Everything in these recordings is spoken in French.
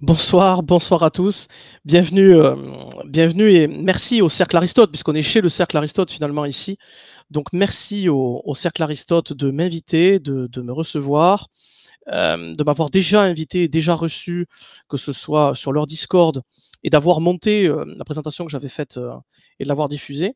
Bonsoir, bonsoir à tous. Bienvenue, euh, bienvenue et merci au Cercle Aristote, puisqu'on est chez le Cercle Aristote finalement ici. Donc merci au, Cercle Aristote de m'inviter, de, me recevoir, euh, de m'avoir déjà invité, déjà reçu, que ce soit sur leur Discord, et d'avoir monté euh, la présentation que j'avais faite et de l'avoir diffusée.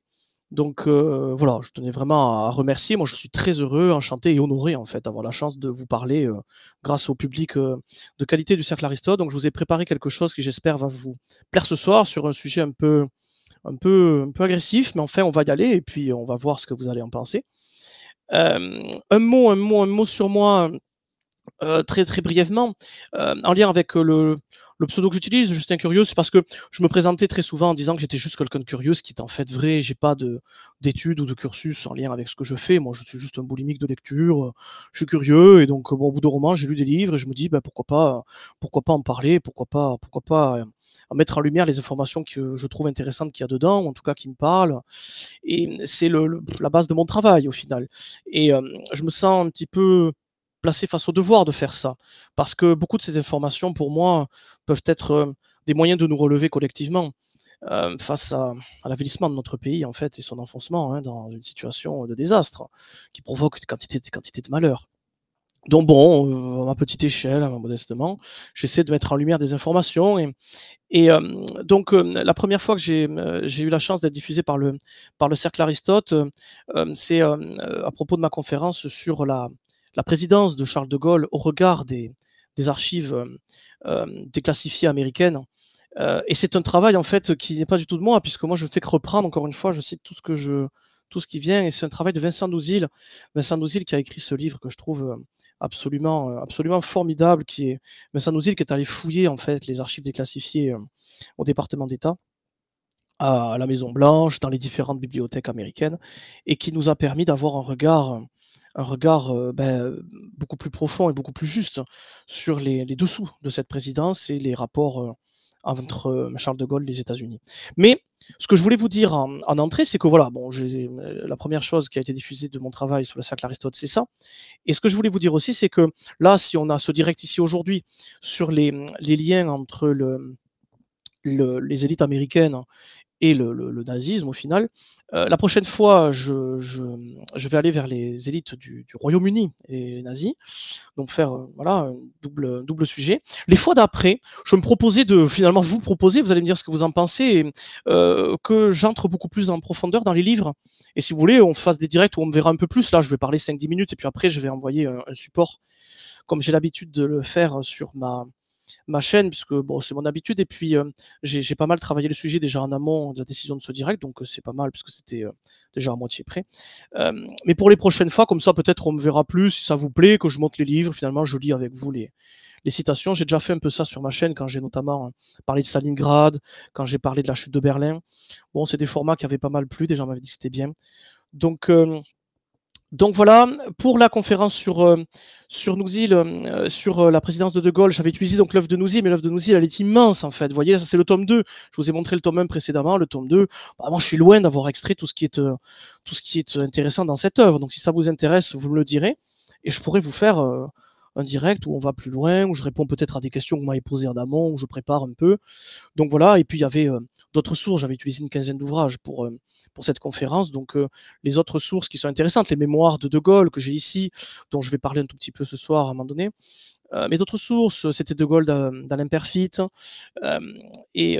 Donc euh, voilà, je tenais vraiment à remercier. Moi, je suis très heureux, enchanté et honoré en fait d'avoir la chance de vous parler euh, grâce au public euh, de qualité du Cercle Aristote. Donc je vous ai préparé quelque chose qui j'espère va vous plaire ce soir sur un sujet un peu, un peu, un peu agressif, mais enfin on va y aller et puis on va voir ce que vous allez en penser. un mot, un mot, un mot sur moi très très brièvement en lien avec le le pseudo que j'utilise, Justin Curieux, c'est parce que je me présentais très souvent en disant que j'étais juste quelqu'un de curieux, ce qui est en fait vrai. J'ai pas d'études ou de cursus en lien avec ce que je fais. Moi, je suis juste un boulimique de lecture. Euh, je suis curieux et donc, bon, au bout de roman, j'ai lu des livres et je me dis, ben, pourquoi pas, pourquoi pas en parler, pourquoi pas, pourquoi pas euh, mettre en lumière les informations que je trouve intéressantes qu'il y a dedans, en tout cas qui me parlent. Et c'est la base de mon travail au final. Et euh, je me sens un petit peu placé face au devoir de faire ça. Parce que beaucoup de ces informations, pour moi, peuvent être euh, des moyens de nous relever collectivement. Euh, face à, à de notre pays en fait et son enfoncement hein, dans une situation de désastre qui provoque une quantité, de malheurs. Donc bon, euh, à ma petite échelle, hein, modestement, j'essaie de mettre en lumière des informations. Et, et donc la première fois que j'ai eu la chance d'être diffusé par le, par le Cercle Aristote, c'est à propos de ma conférence sur la, la présidence de Charles de Gaulle au regard des, des archives euh, euh, déclassifiées américaines. Euh, et c'est un travail en fait qui n'est pas du tout de moi, puisque moi je fais que reprendre, encore une fois, je cite tout ce que je, tout ce qui vient. Et c'est un travail de Vincent Douzil. Vincent Douzil qui a écrit ce livre que je trouve absolument, absolument formidable. Qui est Vincent Douzil qui est allé fouiller en fait les archives déclassifiées au département d'État, à la Maison Blanche, dans les différentes bibliothèques américaines, et qui nous a permis d'avoir un regard un regard ben, beaucoup plus profond et beaucoup plus juste sur les, dessous de cette présidence et les rapports entre Charles de Gaulle et les États-Unis. Mais ce que je voulais vous dire en, entrée, c'est que voilà, bon, la première chose qui a été diffusée de mon travail sur le cercle Aristote, c'est ça. Et ce que je voulais vous dire aussi, c'est que là, si on a ce direct ici aujourd'hui sur les, liens entre le, les élites américaines et le, nazisme au final. Euh, la prochaine fois, je, vais aller vers les élites du, Royaume-Uni et les nazis, donc faire euh, voilà un double, double sujet. Les fois d'après, je me proposais de finalement vous proposer, vous allez me dire ce que vous en pensez, euh, que j'entre beaucoup plus en profondeur dans les livres. Et si vous voulez, on fasse des directs où on me verra un peu plus. Là, je vais parler 5-10 minutes et puis après, je vais envoyer un support, comme j'ai l'habitude de le faire sur ma, ma chaîne, puisque bon, c'est mon habitude. Et puis, euh, j'ai pas mal travaillé le sujet déjà en amont de la décision de ce direct, donc euh, c'est pas mal, puisque c'était euh, déjà à moitié prêt. mais pour les prochaines fois, comme ça, peut-être on me verra plus, si ça vous plaît, que je monte les livres. Finalement, je lis avec vous les, les citations. J'ai déjà fait un peu ça sur ma chaîne, quand j'ai notamment hein, parlé de Stalingrad, quand j'ai parlé de la chute de Berlin. Bon, c'est des formats qui avaient pas mal plu, déjà, gens m'avait dit que c'était bien. Donc, donc voilà, pour la conférence sur, euh, sur euh, sur euh, la présidence de De Gaulle, j'avais utilisé donc l'œuvre de Nousil mais l'œuvre de Nouzil, elle est immense en fait. Vous voyez, ça c'est le tome 2. Je vous ai montré le tome 1 précédemment, le tome 2. moi, je suis loin d'avoir extrait tout ce, qui est, tout ce qui est intéressant dans cette œuvre. Donc si ça vous intéresse, vous me le direz. Et je pourrais vous faire un direct où on va plus loin, où je réponds peut-être à des questions que vous m'avez posées en amont, où je prépare un peu. Donc voilà, et puis il y avait euh, d'autres sources, j'avais utilisé une quinzaine d'ouvrages pour, euh, pour cette conférence, donc euh, les autres sources qui sont intéressantes, les mémoires de De Gaulle que j'ai ici, dont je vais parler un tout petit peu ce soir à un moment donné. mais d'autres sources, c'était De Gaulle dans Perfitte et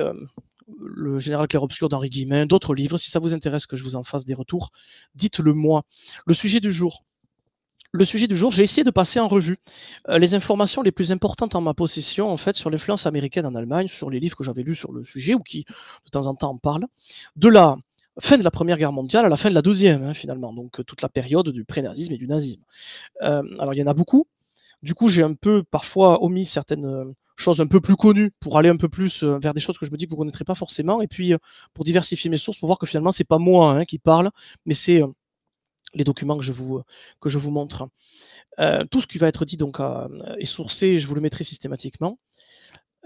le général clair-obscur d'Henri Guillemin, d'autres livres. Si ça vous intéresse que je vous en fasse des retours, dites-le moi. Le sujet du jour, le sujet du jour, j'ai essayé de passer en revue euh, les informations les plus importantes en ma possession, en fait, sur l'influence américaine en Allemagne, sur les livres que j'avais lus sur le sujet ou qui, de temps en temps, en parlent. De la fin de la Première Guerre mondiale à la fin de la Deuxième, hein, finalement, donc euh, toute la période du pré-nazisme et du nazisme. Euh, alors, il y en a beaucoup. Du coup, j'ai un peu parfois omis certaines choses un peu plus connues pour aller un peu plus vers des choses que je me dis que vous ne connaîtrez pas forcément, et puis pour diversifier mes sources, pour voir que finalement, c'est pas moi hein, qui parle, mais c'est les documents que je vous, que je vous montre. Euh, tout ce qui va être dit donc, est sourcé, je vous le mettrai systématiquement.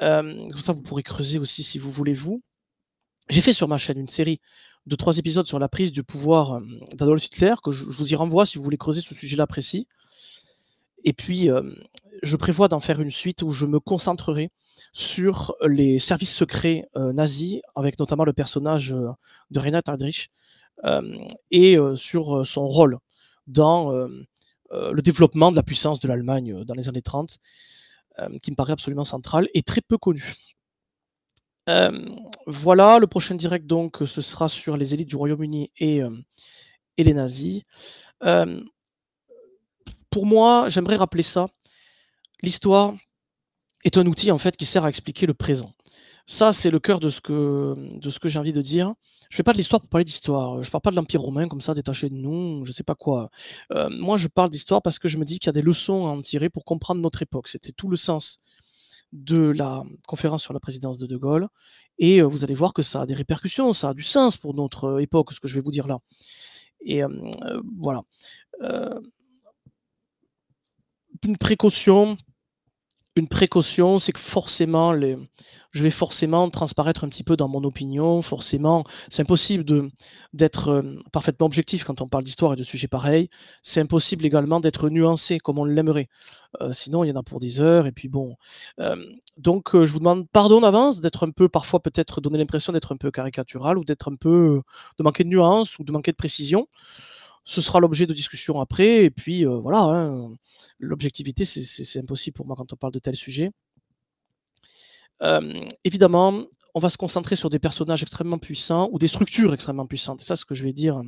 Euh, comme ça, vous pourrez creuser aussi si vous voulez, vous. J'ai fait sur ma chaîne une série de trois épisodes sur la prise du pouvoir euh, d'Adolf Hitler, que je, vous y renvoie si vous voulez creuser ce sujet-là précis. Et puis, je prévois d'en faire une suite où je me concentrerai sur les services secrets nazis, avec notamment le personnage de Reinhard Adrich, et sur son rôle dans le développement de la puissance de l'Allemagne dans les années 30, qui me paraît absolument central et très peu connu. voilà, le prochain direct donc euh, ce sera sur les élites du Royaume-Uni et, et, les nazis. pour moi, j'aimerais rappeler ça. L'histoire est un outil en fait qui sert à expliquer le présent. Ça, c'est le cœur de ce que, de ce que j'ai envie de dire. Je ne fais pas de l'histoire pour parler d'histoire. Je ne parle pas de l'Empire romain comme ça, détaché de nous, je ne sais pas quoi. Euh, moi, je parle d'histoire parce que je me dis qu'il y a des leçons à en tirer pour comprendre notre époque. C'était tout le sens de la conférence sur la présidence de De Gaulle. Et euh, vous allez voir que ça a des répercussions, ça a du sens pour notre euh, époque, ce que je vais vous dire là. Et voilà. une précaution, une précaution, c'est que forcément, je vais forcément transparaître un petit peu dans mon opinion. Forcément, c'est impossible de, d'être euh, parfaitement objectif quand on parle d'histoire et de sujets pareils. C'est impossible également d'être nuancé comme on l'aimerait. Euh, sinon, il y en a pour des heures. Et puis bon. Euh, donc, je vous demande pardon d'avance d'être un peu, parfois peut-être donner l'impression d'être un peu caricatural ou d'être un peu, de manquer de nuance, ou de manquer de précision ce sera l'objet de discussion après. Et puis euh, voilà, hein, l'objectivité, c'est impossible pour moi quand on parle de tels sujet. Euh, évidemment, on va se concentrer sur des personnages extrêmement puissants ou des structures extrêmement puissantes. Et ça, ce que je vais dire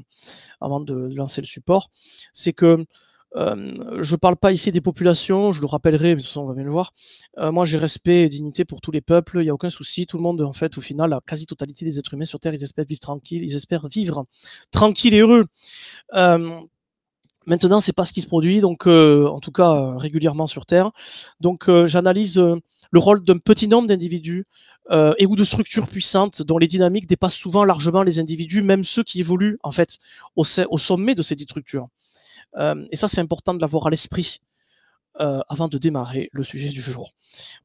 avant de lancer le support, c'est que je ne parle pas ici des populations, je le rappellerai, mais de toute façon, on va bien le voir. moi, j'ai respect et dignité pour tous les peuples, il n'y a aucun souci. Tout le monde, en fait, au final, la quasi-totalité des êtres humains sur Terre, ils espèrent vivre tranquille, ils espèrent vivre tranquille et heureux. Euh, maintenant, c'est pas ce qui se produit, donc en tout cas euh, régulièrement sur Terre. Donc, j'analyse le rôle d'un petit nombre d'individus et ou de structures puissantes dont les dynamiques dépassent souvent largement les individus, même ceux qui évoluent en fait au, au sommet de ces structures. Euh, et ça, c'est important de l'avoir à l'esprit euh, avant de démarrer le sujet du jour.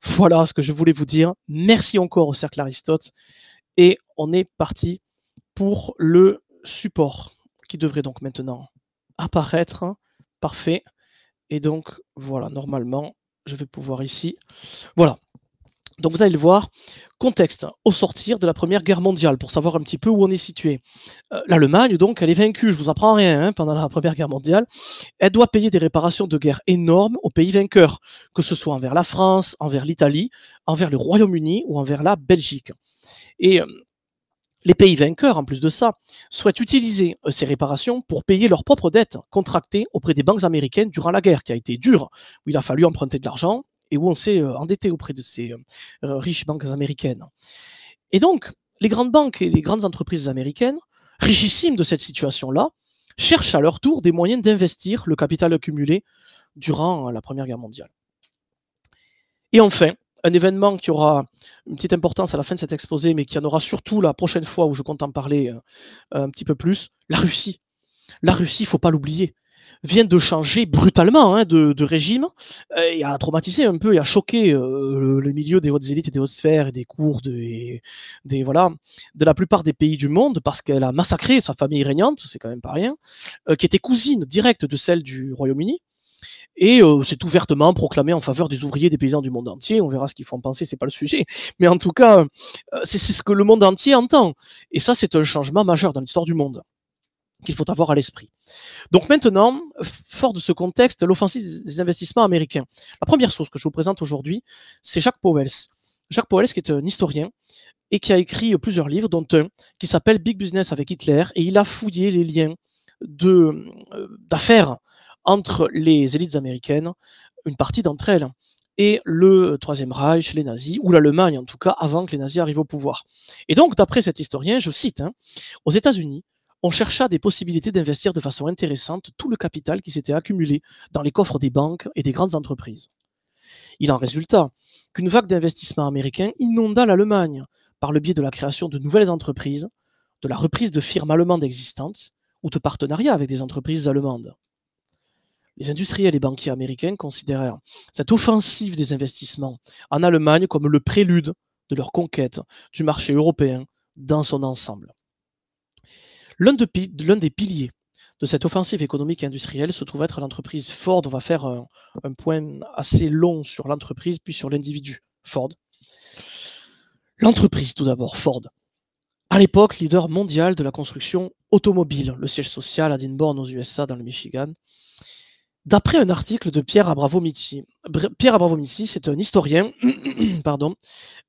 Voilà ce que je voulais vous dire. Merci encore au Cercle Aristote. Et on est parti pour le support qui devrait donc maintenant apparaître. Parfait. Et donc, voilà, normalement, je vais pouvoir ici. Voilà. Donc vous allez le voir, contexte, hein, au sortir de la Première Guerre mondiale, pour savoir un petit peu où on est situé. Euh, L'Allemagne, donc, elle est vaincue, je vous apprends rien, hein, pendant la Première Guerre mondiale. Elle doit payer des réparations de guerre énormes aux pays vainqueurs, que ce soit envers la France, envers l'Italie, envers le Royaume-Uni ou envers la Belgique. Et euh, les pays vainqueurs, en plus de ça, souhaitent utiliser euh, ces réparations pour payer leurs propres dettes contractées auprès des banques américaines durant la guerre, qui a été dure, où il a fallu emprunter de l'argent et où on s'est euh, endetté auprès de ces euh, euh, riches banques américaines. Et donc, les grandes banques et les grandes entreprises américaines, richissimes de cette situation-là, cherchent à leur tour des moyens d'investir le capital accumulé durant la Première Guerre mondiale. Et enfin, un événement qui aura une petite importance à la fin de cet exposé, mais qui en aura surtout la prochaine fois où je compte en parler un petit peu plus, la Russie. La Russie, il ne faut pas l'oublier vient de changer brutalement hein, de, régime euh, et a traumatisé un peu et a choqué euh, le, milieu des hautes élites et des hautes sphères et des cours de, des, voilà, de la plupart des pays du monde parce qu'elle a massacré sa famille régnante, c'est quand même pas rien, euh, qui était cousine directe de celle du Royaume-Uni et c'est ouvertement proclamé en faveur des ouvriers des paysans du monde entier. On verra ce qu'ils font penser, c'est pas le sujet. Mais en tout cas, c'est ce que le monde entier entend. Et ça, c'est un changement majeur dans l'histoire du monde qu'il faut avoir à l'esprit. Donc maintenant, fort de ce contexte, l'offensive des investissements américains. La première source que je vous présente aujourd'hui, c'est Jacques powells Jacques powells qui est un historien et qui a écrit plusieurs livres, dont un qui s'appelle Big Business avec Hitler, et il a fouillé les liens euh, d'affaires entre les élites américaines, une partie d'entre elles, et le Troisième Reich, les nazis, ou l'Allemagne en tout cas, avant que les nazis arrivent au pouvoir. Et donc, d'après cet historien, je cite, hein, aux États-Unis, on chercha des possibilités d'investir de façon intéressante tout le capital qui s'était accumulé dans les coffres des banques et des grandes entreprises. Il en résulta qu'une vague d'investissements américains inonda l'Allemagne par le biais de la création de nouvelles entreprises, de la reprise de firmes allemandes existantes ou de partenariats avec des entreprises allemandes. Les industriels et banquiers américains considérèrent cette offensive des investissements en Allemagne comme le prélude de leur conquête du marché européen dans son ensemble. L'un des piliers de cette offensive économique et industrielle se trouve être l'entreprise Ford. On va faire un, point assez long sur l'entreprise, puis sur l'individu Ford. L'entreprise, tout d'abord, Ford. À l'époque, leader mondial de la construction automobile, le siège social à Dearborn aux USA, dans le Michigan. D'après un article de Pierre Abravomici, Pierre c'est un historien, pardon.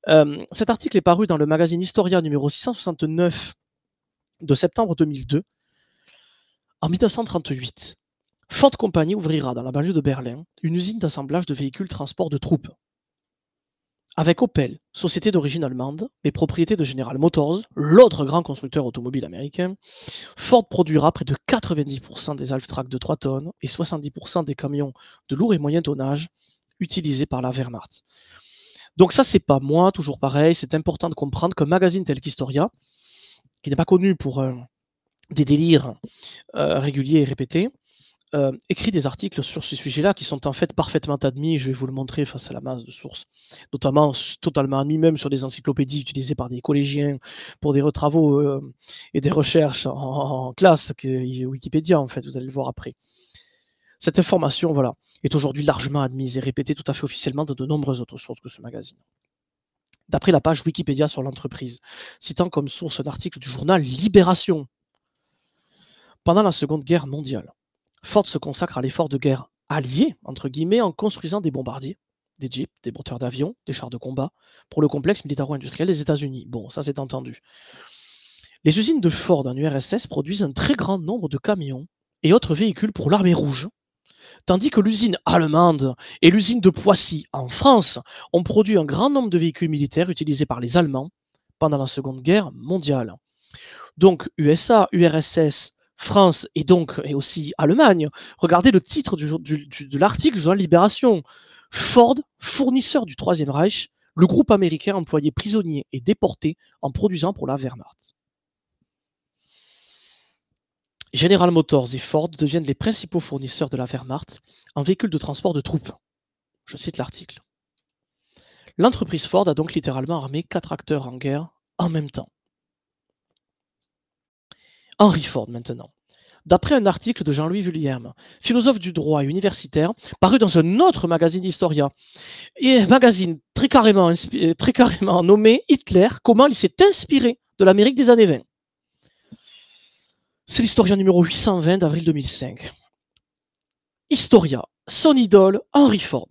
Euh, cet article est paru dans le magazine Historia numéro 669 de septembre 2002, en 1938, Ford Company ouvrira dans la banlieue de Berlin une usine d'assemblage de véhicules transport de troupes. Avec Opel, société d'origine allemande, mais propriété de General Motors, l'autre grand constructeur automobile américain, Ford produira près de 90% des half de 3 tonnes et 70% des camions de lourd et moyen tonnage utilisés par la Wehrmacht. Donc ça, c'est pas moi, toujours pareil, c'est important de comprendre qu'un magazine tel qu'Historia, qui n'est pas connu pour euh, des délires euh, réguliers et répétés, euh, écrit des articles sur ce sujet-là qui sont en fait parfaitement admis. Je vais vous le montrer face à la masse de sources, notamment totalement admis même sur des encyclopédies utilisées par des collégiens pour des travaux et des recherches en, classe, que, Wikipédia en fait, vous allez le voir après. Cette information, voilà, est aujourd'hui largement admise et répétée tout à fait officiellement dans de nombreuses autres sources que ce magazine d'après la page Wikipédia sur l'entreprise, citant comme source un article du journal Libération. Pendant la Seconde Guerre mondiale, Ford se consacre à l'effort de guerre allié, entre guillemets, en construisant des bombardiers, des jeeps, des moteurs d'avions, des chars de combat, pour le complexe militaro-industriel des États-Unis. Bon, ça c'est entendu. Les usines de Ford en URSS produisent un très grand nombre de camions et autres véhicules pour l'armée rouge, Tandis que l'usine allemande et l'usine de Poissy en France ont produit un grand nombre de véhicules militaires utilisés par les Allemands pendant la Seconde Guerre mondiale. Donc USA, URSS, France et donc et aussi Allemagne. Regardez le titre du, de l'article Journal Libération. Ford, fournisseur du Troisième Reich, le groupe américain employé prisonnier et déporté en produisant pour la Wehrmacht. General Motors et Ford deviennent les principaux fournisseurs de la Wehrmacht en véhicules de transport de troupes. Je cite l'article. L'entreprise Ford a donc littéralement armé quatre acteurs en guerre en même temps. Henry Ford maintenant. D'après un article de Jean-Louis Vulliam, philosophe du droit et universitaire, paru dans un autre magazine Historia, et magazine très carrément, euh, très carrément nommé Hitler, comment il s'est inspiré de l'Amérique des années 20. C'est l'historien numéro 820 d'avril 2005. Historia, son idole, Henry Ford.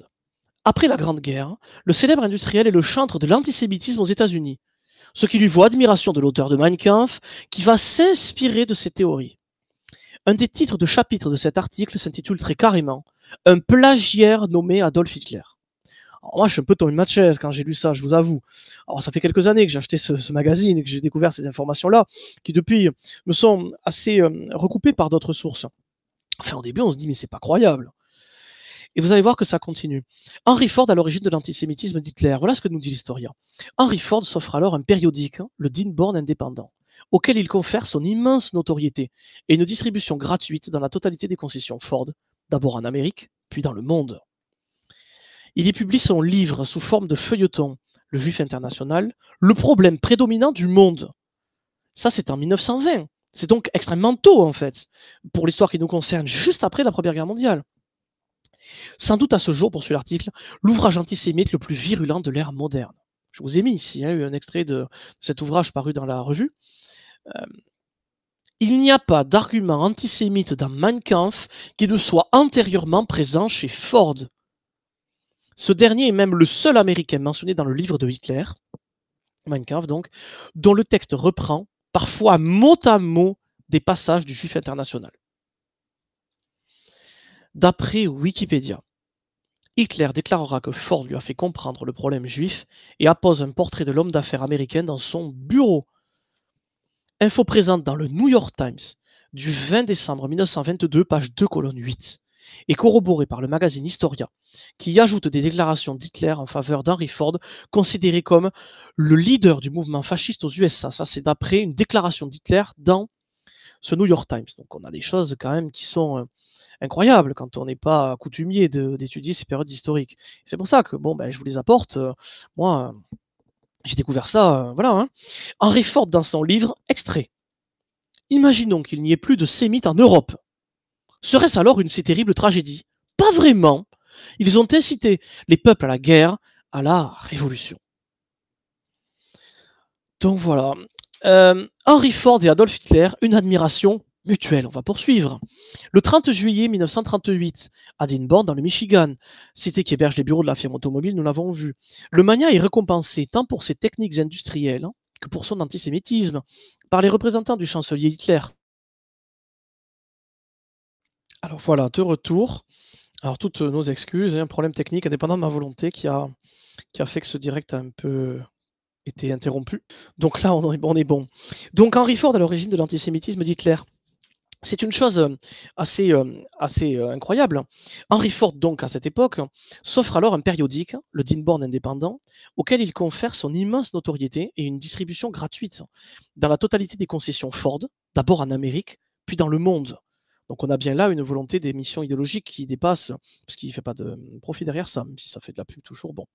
Après la Grande Guerre, le célèbre industriel est le chantre de l'antisémitisme aux États-Unis, ce qui lui vaut admiration de l'auteur de Mein Kampf, qui va s'inspirer de ses théories. Un des titres de chapitre de cet article s'intitule très carrément Un plagiaire nommé Adolf Hitler moi, je suis un peu tombé de ma chaise quand j'ai lu ça, je vous avoue. Alors, ça fait quelques années que j'ai acheté ce, magazine et que j'ai découvert ces informations-là, qui depuis me sont assez euh, recoupées par d'autres sources. Enfin, au début, on se dit, mais c'est pas croyable. Et vous allez voir que ça continue. Henry Ford à l'origine de l'antisémitisme d'Hitler. Voilà ce que nous dit l'historien. Henry Ford s'offre alors un périodique, hein, le Deanborn indépendant, auquel il confère son immense notoriété et une distribution gratuite dans la totalité des concessions Ford, d'abord en Amérique, puis dans le monde. Il y publie son livre sous forme de feuilleton, Le Juif international, le problème prédominant du monde. Ça, c'est en 1920. C'est donc extrêmement tôt, en fait, pour l'histoire qui nous concerne, juste après la Première Guerre mondiale. Sans doute à ce jour, poursuit l'article, l'ouvrage antisémite le plus virulent de l'ère moderne. Je vous ai mis ici hein, un extrait de cet ouvrage paru dans la revue. Euh, il n'y a pas d'argument antisémite dans Mein Kampf qui ne soit antérieurement présent chez Ford, ce dernier est même le seul américain mentionné dans le livre de Hitler, Mein donc, dont le texte reprend parfois mot à mot des passages du Juif international. D'après Wikipédia, Hitler déclarera que Ford lui a fait comprendre le problème juif et appose un portrait de l'homme d'affaires américain dans son bureau. Info présente dans le New York Times du 20 décembre 1922, page 2, colonne 8. Et corroboré par le magazine Historia, qui ajoute des déclarations d'Hitler en faveur d'Henry Ford, considéré comme le leader du mouvement fasciste aux USA. Ça, c'est d'après une déclaration d'Hitler dans ce New York Times. Donc on a des choses quand même qui sont euh, incroyables quand on n'est pas coutumier d'étudier ces périodes historiques. C'est pour ça que bon, ben, je vous les apporte. Euh, moi, euh, j'ai découvert ça. voilà. Hein. Henry Ford, dans son livre, extrait. Imaginons qu'il n'y ait plus de sémites en Europe. Serait-ce alors une si terrible tragédie Pas vraiment. Ils ont incité les peuples à la guerre, à la révolution. Donc voilà. Euh, Henry Ford et Adolf Hitler, une admiration mutuelle. On va poursuivre. Le 30 juillet 1938, à Dinborn, dans le Michigan, cité qui héberge les bureaux de la firme automobile, nous l'avons vu, le mania est récompensé tant pour ses techniques industrielles que pour son antisémitisme par les représentants du chancelier Hitler alors voilà, de retour. Alors toutes nos excuses, un problème technique indépendant de ma volonté qui a, qui a fait que ce direct a un peu été interrompu. Donc là, on est, bon. Donc Henry Ford, à l'origine de l'antisémitisme d'Hitler. C'est une chose euh, assez, euh, assez euh, incroyable. Henry Ford, donc, à cette époque, s'offre alors un périodique, le Deanborn indépendant, auquel il confère son immense notoriété et une distribution gratuite dans la totalité des concessions Ford, d'abord en Amérique, puis dans le monde. Donc on a bien là une volonté d'émission idéologique qui dépasse, parce qu'il ne fait pas de profit derrière ça, même si ça fait de la pub toujours. Bon.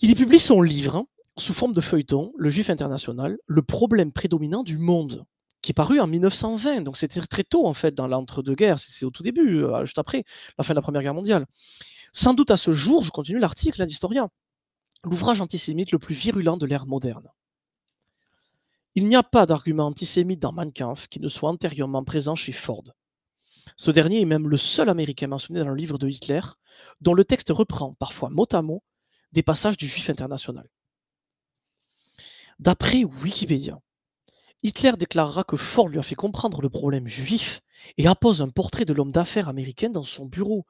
Il y publie son livre hein, sous forme de feuilleton, Le Juif international, le problème prédominant du monde, qui est paru en 1920. Donc c'était très tôt en fait dans l'entre-deux-guerres, c'est au tout début, euh, juste après la fin de la Première Guerre mondiale. Sans doute à ce jour, je continue l'article, hein, historien l'ouvrage antisémite le plus virulent de l'ère moderne. Il n'y a pas d'argument antisémite dans Mein qui ne soit antérieurement présent chez Ford. Ce dernier est même le seul Américain mentionné dans le livre de Hitler, dont le texte reprend, parfois mot à mot, des passages du Juif international. D'après Wikipédia, Hitler déclarera que Ford lui a fait comprendre le problème juif et appose un portrait de l'homme d'affaires américain dans son bureau.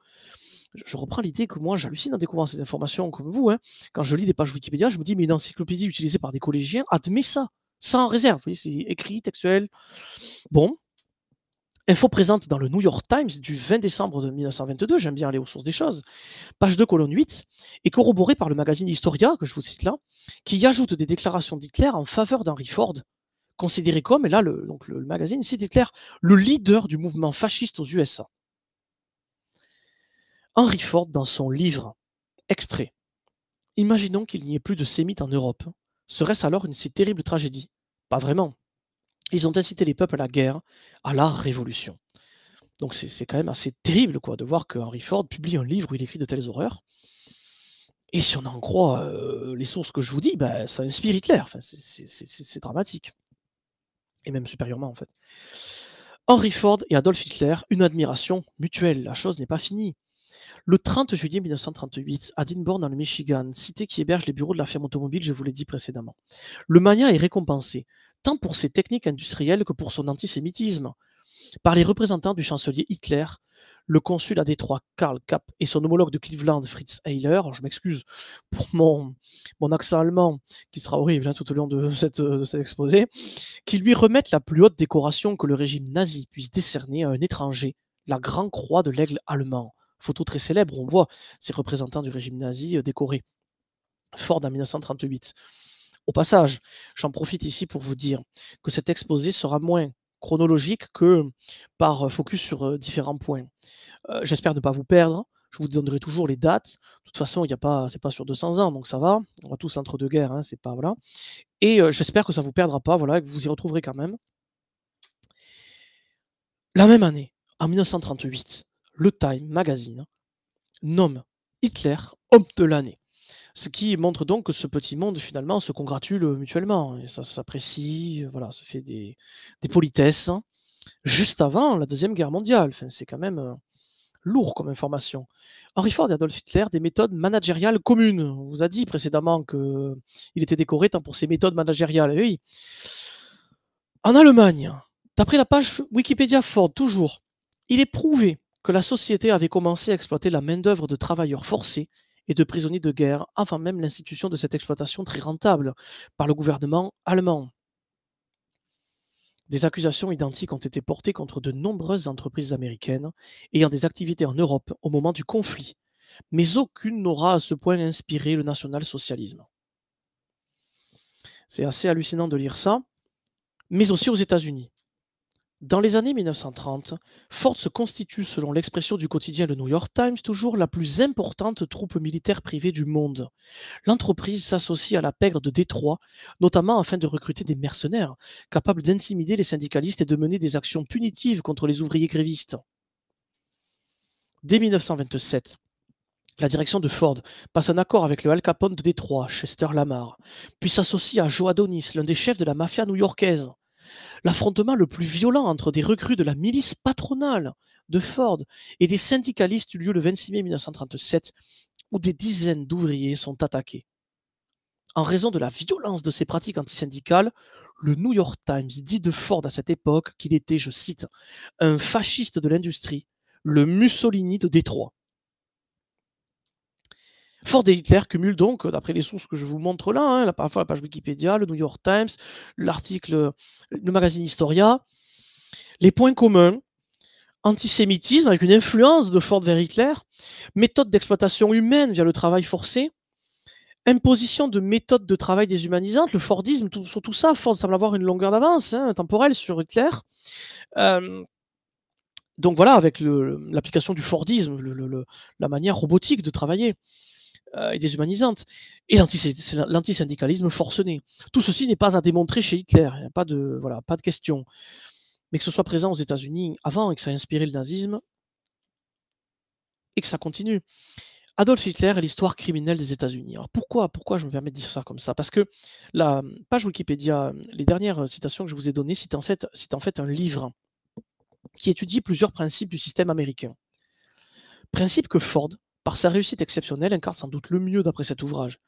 Je reprends l'idée que moi j'hallucine en découvrant ces informations comme vous. Hein. Quand je lis des pages Wikipédia, je me dis mais une encyclopédie utilisée par des collégiens admet ça sans réserve. C'est écrit, textuel. Bon. Info présente dans le New York Times du 20 décembre de 1922, j'aime bien aller aux sources des choses, page 2, colonne 8, et corroborée par le magazine Historia, que je vous cite là, qui y ajoute des déclarations d'Hitler en faveur d'Henry Ford, considéré comme, et là le, donc le, le magazine cite Hitler, le leader du mouvement fasciste aux USA. Henry Ford, dans son livre, extrait, Imaginons qu'il n'y ait plus de sémites en Europe. Serait-ce alors une si terrible tragédie Pas vraiment. Ils ont incité les peuples à la guerre, à la révolution. Donc c'est quand même assez terrible quoi, de voir que Henry Ford publie un livre où il écrit de telles horreurs. Et si on en croit euh, les sources que je vous dis, ben ça inspire Hitler. c'est dramatique. Et même supérieurement, en fait. Henry Ford et Adolf Hitler, une admiration mutuelle. La chose n'est pas finie. Le 30 juillet 1938, à Dinborn, dans le Michigan, cité qui héberge les bureaux de la firme automobile, je vous l'ai dit précédemment, le Mania est récompensé, tant pour ses techniques industrielles que pour son antisémitisme, par les représentants du chancelier Hitler, le consul à Détroit Karl Kapp et son homologue de Cleveland Fritz Heiler, je m'excuse pour mon, mon, accent allemand qui sera horrible hein, tout au long de, cette, euh, de cet exposé, qui lui remettent la plus haute décoration que le régime nazi puisse décerner à un étranger, la Grande Croix de l'Aigle allemand photo très célèbre, on voit ces représentants du régime nazi euh, décorés. Ford en 1938. Au passage, j'en profite ici pour vous dire que cet exposé sera moins chronologique que par euh, focus sur euh, différents points. J'espère ne pas vous perdre. Je vous donnerai toujours les dates. De toute façon, il n'y a pas, c'est pas sur 200 ans, donc ça va. On va tous entre deux guerres, hein, c'est pas voilà. Et j'espère que ça vous perdra pas, voilà, que vous y retrouverez quand même. La même année, en 1938, le Time Magazine nomme Hitler homme de l'année. Ce qui montre donc que ce petit monde, finalement, se congratule mutuellement. Et ça s'apprécie, voilà, ça fait des, politesses. Hein, juste avant la Deuxième Guerre mondiale. c'est quand même euh, lourd comme information. Henry Ford et Adolf Hitler, des méthodes managériales communes. On vous a dit précédemment qu'il euh, était décoré tant pour ses méthodes managériales. oui. En Allemagne, d'après la page Wikipédia Ford, toujours, il est prouvé que la société avait commencé à exploiter la main-d'œuvre de travailleurs forcés et de prisonniers de guerre avant même l'institution de cette exploitation très rentable par le gouvernement allemand. Des accusations identiques ont été portées contre de nombreuses entreprises américaines ayant des activités en Europe au moment du conflit, mais aucune n'aura à ce point inspiré le national-socialisme. C'est assez hallucinant de lire ça, mais aussi aux États-Unis. Dans les années 1930, Ford se constitue, selon l'expression du quotidien Le New York Times, toujours la plus importante troupe militaire privée du monde. L'entreprise s'associe à la pègre de Détroit, notamment afin de recruter des mercenaires capables d'intimider les syndicalistes et de mener des actions punitives contre les ouvriers grévistes. Dès 1927, la direction de Ford passe un accord avec le Al Capone de Détroit, Chester Lamar, puis s'associe à Joe Adonis, l'un des chefs de la mafia new-yorkaise. L'affrontement le plus violent entre des recrues de la milice patronale de Ford et des syndicalistes eut lieu le 26 mai 1937, où des dizaines d'ouvriers sont attaqués. En raison de la violence de ces pratiques antisyndicales, le New York Times dit de Ford à cette époque qu'il était, je cite, un fasciste de l'industrie, le Mussolini de Détroit. Ford et Hitler cumulent donc, euh, d'après les sources que je vous montre là, hein, la, parfois la page Wikipédia, le New York Times, l'article, euh, le magazine Historia, les points communs antisémitisme avec une influence de Ford vers Hitler, méthode d'exploitation humaine via le travail forcé, imposition de méthodes de travail déshumanisantes, le Fordisme, sur tout ça, Ford semble avoir une longueur d'avance hein, temporelle sur Hitler. Euh, donc voilà, avec l'application du Fordisme, la manière robotique de travailler. Euh, et déshumanisante, et l'antisyndicalisme forcené. Tout ceci n'est pas à démontrer chez Hitler, il n'y a pas de, voilà, pas de question. Mais que ce soit présent aux États-Unis avant et que ça a inspiré le nazisme, et que ça continue. Adolf Hitler et l'histoire criminelle des États-Unis. Alors pourquoi, pourquoi je me permets de dire ça comme ça Parce que la page Wikipédia, les dernières citations que je vous ai données, c'est en, fait, en fait un livre qui étudie plusieurs principes du système américain. Principe que Ford, par sa réussite exceptionnelle, incarne sans doute le mieux d'après cet ouvrage,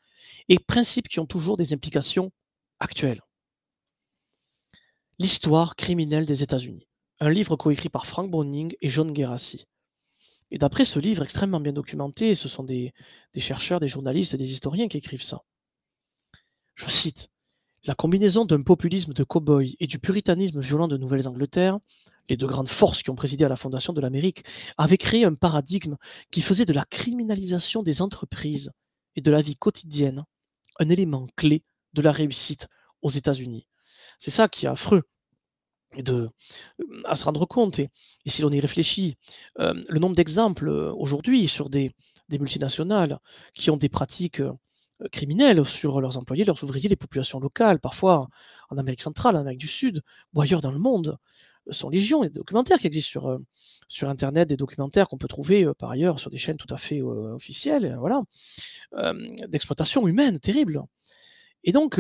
et principes qui ont toujours des implications actuelles. L'histoire criminelle des États-Unis, un livre coécrit par Frank Browning et John Gerassi. Et d'après ce livre extrêmement bien documenté, ce sont des chercheurs, des journalistes et des historiens qui écrivent ça. Je cite la combinaison d'un populisme de cow-boy et du puritanisme violent de Nouvelle-Angleterre, les deux grandes forces qui ont présidé à la fondation de l'Amérique, avait créé un paradigme qui faisait de la criminalisation des entreprises et de la vie quotidienne un élément clé de la réussite aux États-Unis. C'est ça qui est affreux de, euh, à se rendre compte. Et, si l'on y réfléchit, euh, le nombre d'exemples euh, aujourd'hui sur des multinationales qui ont des pratiques euh, criminels sur leurs employés, leurs ouvriers, les populations locales, parfois en Amérique centrale, en Amérique du Sud, ou ailleurs dans le monde, euh, sont légion. Il y des documentaires qui existent sur, euh, sur Internet, des documentaires qu'on peut trouver par ailleurs sur des chaînes tout à fait officielles, voilà, d'exploitation humaine terrible. Et donc,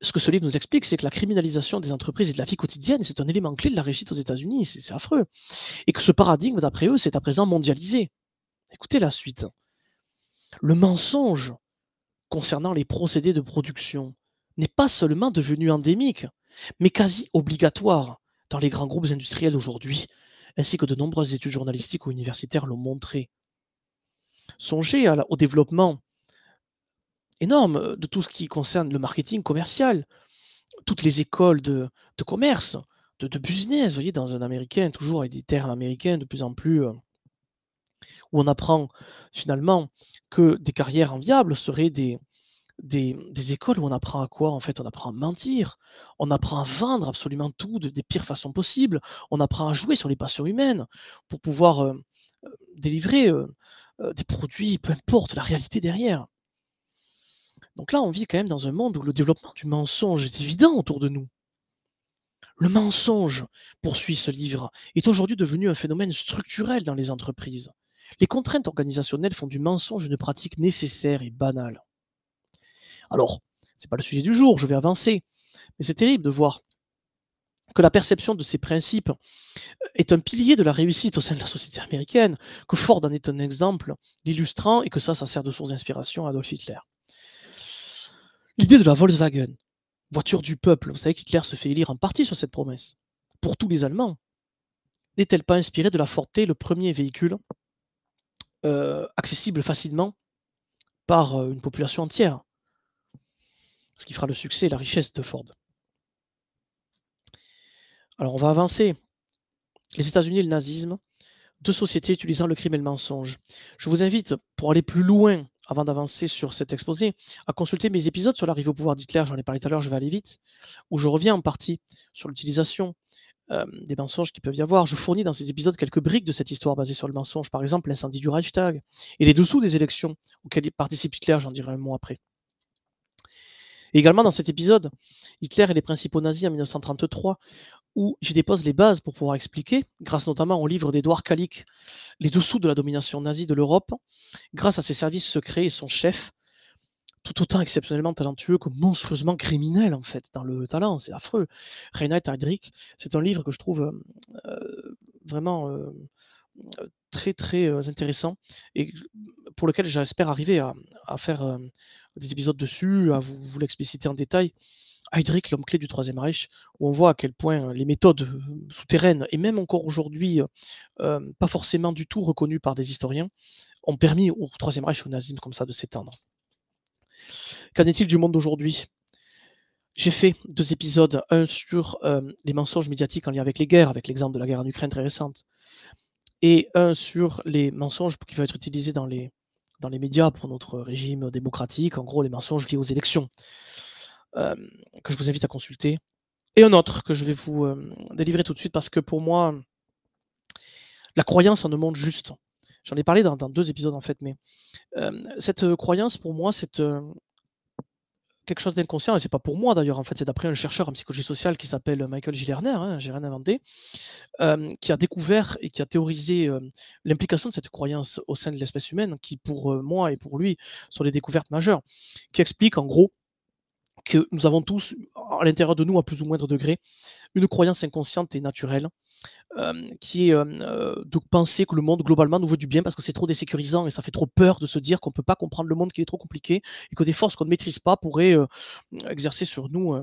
ce que ce livre nous explique, c'est que la criminalisation des entreprises et de la vie quotidienne, c'est un élément clé de la réussite aux États-Unis, c'est affreux. Et que ce paradigme, d'après eux, c'est à présent mondialisé. Écoutez la suite. Le mensonge concernant les procédés de production n'est pas seulement devenu endémique, mais quasi obligatoire dans les grands groupes industriels aujourd'hui, ainsi que de nombreuses études journalistiques ou universitaires l'ont montré. Songez au développement énorme euh, de tout ce qui concerne le marketing commercial, toutes les écoles de, commerce, de, de, business, vous voyez, dans un américain, toujours avec des termes américains de plus en plus euh, où on apprend finalement que des carrières enviables seraient des, des, écoles où on apprend à quoi En fait, on apprend à mentir, on apprend à vendre absolument tout de, des pires façons possibles, on apprend à jouer sur les passions humaines pour pouvoir euh, euh, délivrer euh, des produits, peu importe la réalité derrière. Donc là, on vit quand même dans un monde où le développement du mensonge est évident autour de nous. Le mensonge, poursuit ce livre, est aujourd'hui devenu un phénomène structurel dans les entreprises. Les contraintes organisationnelles font du mensonge une pratique nécessaire et banale. Alors, ce n'est pas le sujet du jour, je vais avancer, mais c'est terrible de voir que la perception de ces principes euh, est un pilier de la réussite au sein de la société américaine, que Ford en est un exemple, l'illustrant, et que ça, ça sert de source d'inspiration à Adolf Hitler. L'idée de la Volkswagen, voiture du peuple, vous savez qu'Hitler se fait élire en partie sur cette promesse, pour tous les Allemands, n'est-elle pas inspirée de la Forte, le premier véhicule euh, accessible facilement par euh, une population entière. Ce qui fera le succès et la richesse de Ford. Alors on va avancer. Les États-Unis et le nazisme, deux sociétés utilisant le crime et le mensonge. Je vous invite, pour aller plus loin avant d'avancer sur cet exposé, à consulter mes épisodes sur l'arrivée au pouvoir d'Hitler, j'en ai parlé tout à l'heure, je vais aller vite, où je reviens en partie sur l'utilisation euh, des mensonges qui peuvent y avoir. Je fournis dans ces épisodes quelques briques de cette histoire basée sur le mensonge, par exemple l'incendie du Reichstag et les dessous des élections auxquelles participe Hitler, j'en dirai un mot après. également dans cet épisode, Hitler et les principaux nazis en 1933, où j'y dépose les bases pour pouvoir expliquer, grâce notamment au livre d'Edouard Kalik, les dessous de la domination nazie de l'Europe, grâce à ses services secrets et son chef, tout autant exceptionnellement talentueux que monstrueusement criminel, en fait, dans le talent. C'est affreux. Reinhard Heydrich, c'est un livre que je trouve euh, euh, vraiment euh, très, très intéressant et pour lequel j'espère arriver à, faire des épisodes dessus, à vous, vous l'expliciter en détail. Heydrich, l'homme clé du Troisième Reich, où on voit à quel point les méthodes souterraines, et même encore aujourd'hui, pas forcément du tout reconnues par des historiens, ont permis au Troisième Reich, au nazisme comme ça, de s'étendre. Qu'en est-il du monde d'aujourd'hui j'ai fait deux épisodes, un sur euh, les mensonges médiatiques en lien avec les guerres, avec l'exemple de la guerre en Ukraine très récente, et un sur les mensonges qui vont être utilisés dans les, dans les médias pour notre régime démocratique, en gros les mensonges liés aux élections, euh, que je vous invite à consulter, et un autre que je vais vous euh, délivrer tout de suite parce que pour moi, la croyance en un monde juste, J'en ai parlé dans, deux épisodes en fait, mais cette croyance pour moi, c'est quelque chose d'inconscient, et c'est pas pour moi d'ailleurs, en fait, c'est d'après un chercheur en psychologie sociale qui s'appelle Michael Gilerner, hein, j'ai rien inventé, qui a découvert et qui a théorisé l'implication de cette croyance au sein de l'espèce humaine, qui pour moi et pour lui sont des découvertes majeures, qui explique en gros que nous avons tous, à l'intérieur de nous, à plus ou moindre degré, une croyance inconsciente et naturelle, euh, qui est euh, euh, de penser que le monde, globalement, nous veut du bien parce que c'est trop désécurisant et ça fait trop peur de se dire qu'on ne peut pas comprendre le monde, qu'il est trop compliqué et que des forces qu'on ne maîtrise pas pourraient exercer sur nous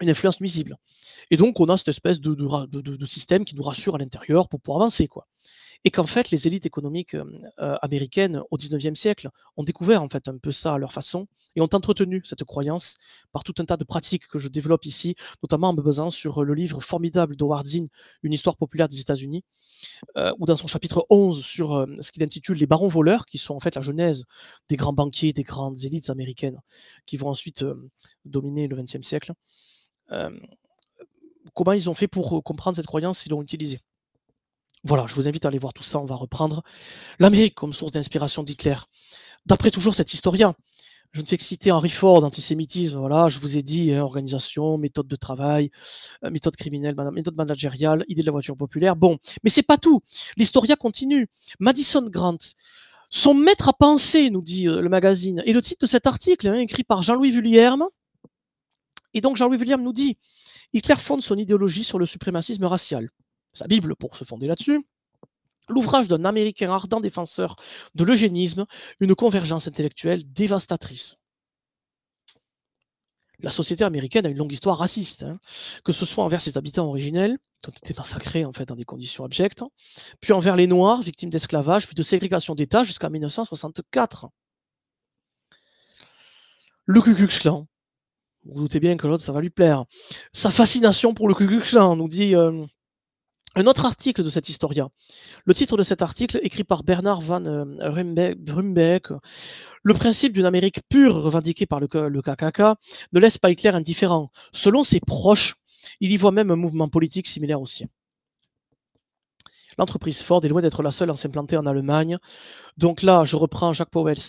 une influence nuisible. Et donc, on a cette espèce de, système qui nous rassure à l'intérieur pour pouvoir avancer. Quoi. Et qu'en fait, les élites économiques euh, euh, américaines au 19e siècle ont découvert en fait un peu ça à leur façon et ont entretenu cette croyance par tout un tas de pratiques que je développe ici, notamment en me basant sur le livre formidable d'Howard Zinn, Une histoire populaire des États-Unis, euh, ou dans son chapitre 11 sur ce qu'il intitule les barons voleurs, qui sont en fait la genèse des grands banquiers, des grandes élites américaines qui vont ensuite dominer le XXe siècle. Euh, comment ils ont fait pour euh, comprendre cette croyance ils l'ont utilisée. Voilà, je vous invite à aller voir tout ça, on va reprendre l'Amérique comme source d'inspiration d'Hitler. D'après toujours cet historien, je ne fais que citer Henry Ford, antisémitisme, voilà, je vous ai dit, hein, organisation, méthode de travail, euh, méthode criminelle, méthode managériale, idée de la voiture populaire. Bon, mais c'est pas tout. L'historia continue. Madison Grant, son maître à penser, nous dit le magazine, et le titre de cet article, hein, écrit par Jean-Louis Vullierme, et donc Jean-Louis William nous dit, Hitler fonde son idéologie sur le suprémacisme racial, sa Bible pour se fonder là-dessus, l'ouvrage d'un Américain ardent défenseur de l'eugénisme, une convergence intellectuelle dévastatrice. La société américaine a une longue histoire raciste, hein. que ce soit envers ses habitants originels, qui ont été massacrés en fait dans des conditions abjectes, puis envers les Noirs, victimes d'esclavage, puis de ségrégation d'État jusqu'en 1964. Le Ku Klux Klan, vous, doutez bien que l'autre, ça va lui plaire. Sa fascination pour le Ku nous dit euh, un autre article de cette historia. Le titre de cet article, écrit par Bernard van euh, Rumbeck, le principe d'une Amérique pure revendiquée par le, KKK ne laisse pas Hitler indifférent. Selon ses proches, il y voit même un mouvement politique similaire aussi. L'entreprise Ford est loin d'être la seule à s'implanter en Allemagne. Donc là, je reprends Jacques Powells,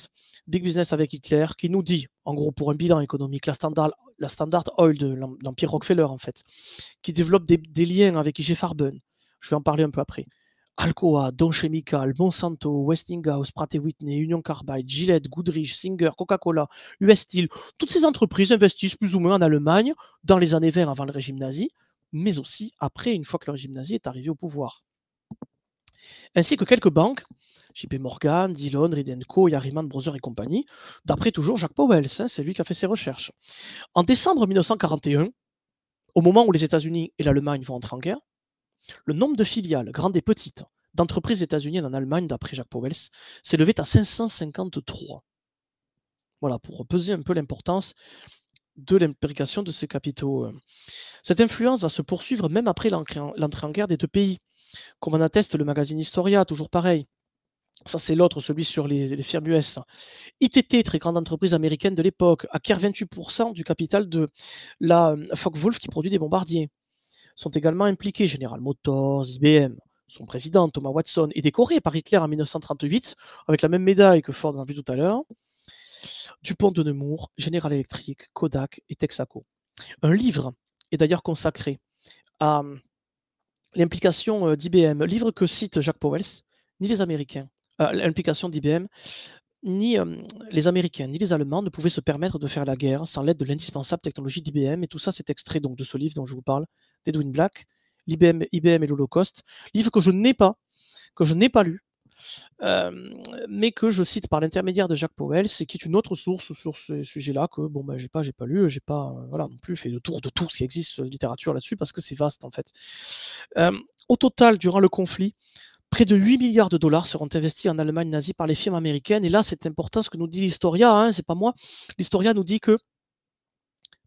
Big Business avec Hitler, qui nous dit, en gros, pour un bilan économique, la Standard la Standard Oil de l'Empire Rockefeller, en fait, qui développe des, liens avec IG Farben. Je vais en parler un peu après. Alcoa, Don Chemical, Monsanto, Westinghouse, Pratt Whitney, Union Carbide, Gillette, Goodrich, Singer, Coca-Cola, US Steel, toutes ces entreprises investissent plus ou moins en Allemagne dans les années 20 avant le régime nazi, mais aussi après, une fois que le régime nazi est arrivé au pouvoir ainsi que quelques banques, JP Morgan, Dillon, Ridenco, Yarriman, Brothers et compagnie, d'après toujours Jacques Powell, c'est lui qui a fait ses recherches. En décembre 1941, au moment où les États-Unis et l'Allemagne vont entrer en guerre, le nombre de filiales, grandes et petites, d'entreprises états-uniennes en Allemagne, d'après Jacques Powell, s'élevait à 553. Voilà, pour peser un peu l'importance de l'implication de ces capitaux. Euh. Cette influence va se poursuivre même après l'entrée en guerre des deux pays. Comme en atteste le magazine Historia, toujours pareil. Ça, c'est l'autre, celui sur les, firmes US. ITT, très grande entreprise américaine de l'époque, acquiert 28% du capital de la euh, focke qui produit des bombardiers. Sont également impliqués General Motors, IBM. Son président, Thomas Watson, est décoré par Hitler en 1938 avec la même médaille que Ford en a vu tout à l'heure. Dupont de Nemours, General Electric, Kodak et Texaco. Un livre est d'ailleurs consacré à l'implication euh, d'IBM, livre que cite Jacques Powells, ni les Américains, euh, l'implication d'IBM, ni euh, les Américains, ni les Allemands ne pouvaient se permettre de faire la guerre sans l'aide de l'indispensable technologie d'IBM. Et tout ça, c'est extrait donc de ce livre dont je vous parle, d'Edwin Black, l'IBM IBM et l'Holocauste, livre que je n'ai pas, que je n'ai pas lu, euh, mais que je cite par l'intermédiaire de Jacques Powell, c'est qui est une autre source sur ce sujet là que bon bah j'ai pas j'ai pas lu, j'ai pas euh, voilà non plus fait le tour de tout ce qui existe de littérature là-dessus parce que c'est vaste en fait. Euh, au total, durant le conflit, Près de 8 milliards de dollars seront investis en Allemagne nazie par les films américaines. Et là, c'est important ce que nous dit l'Historia, hein, c'est pas moi. L'Historia nous dit que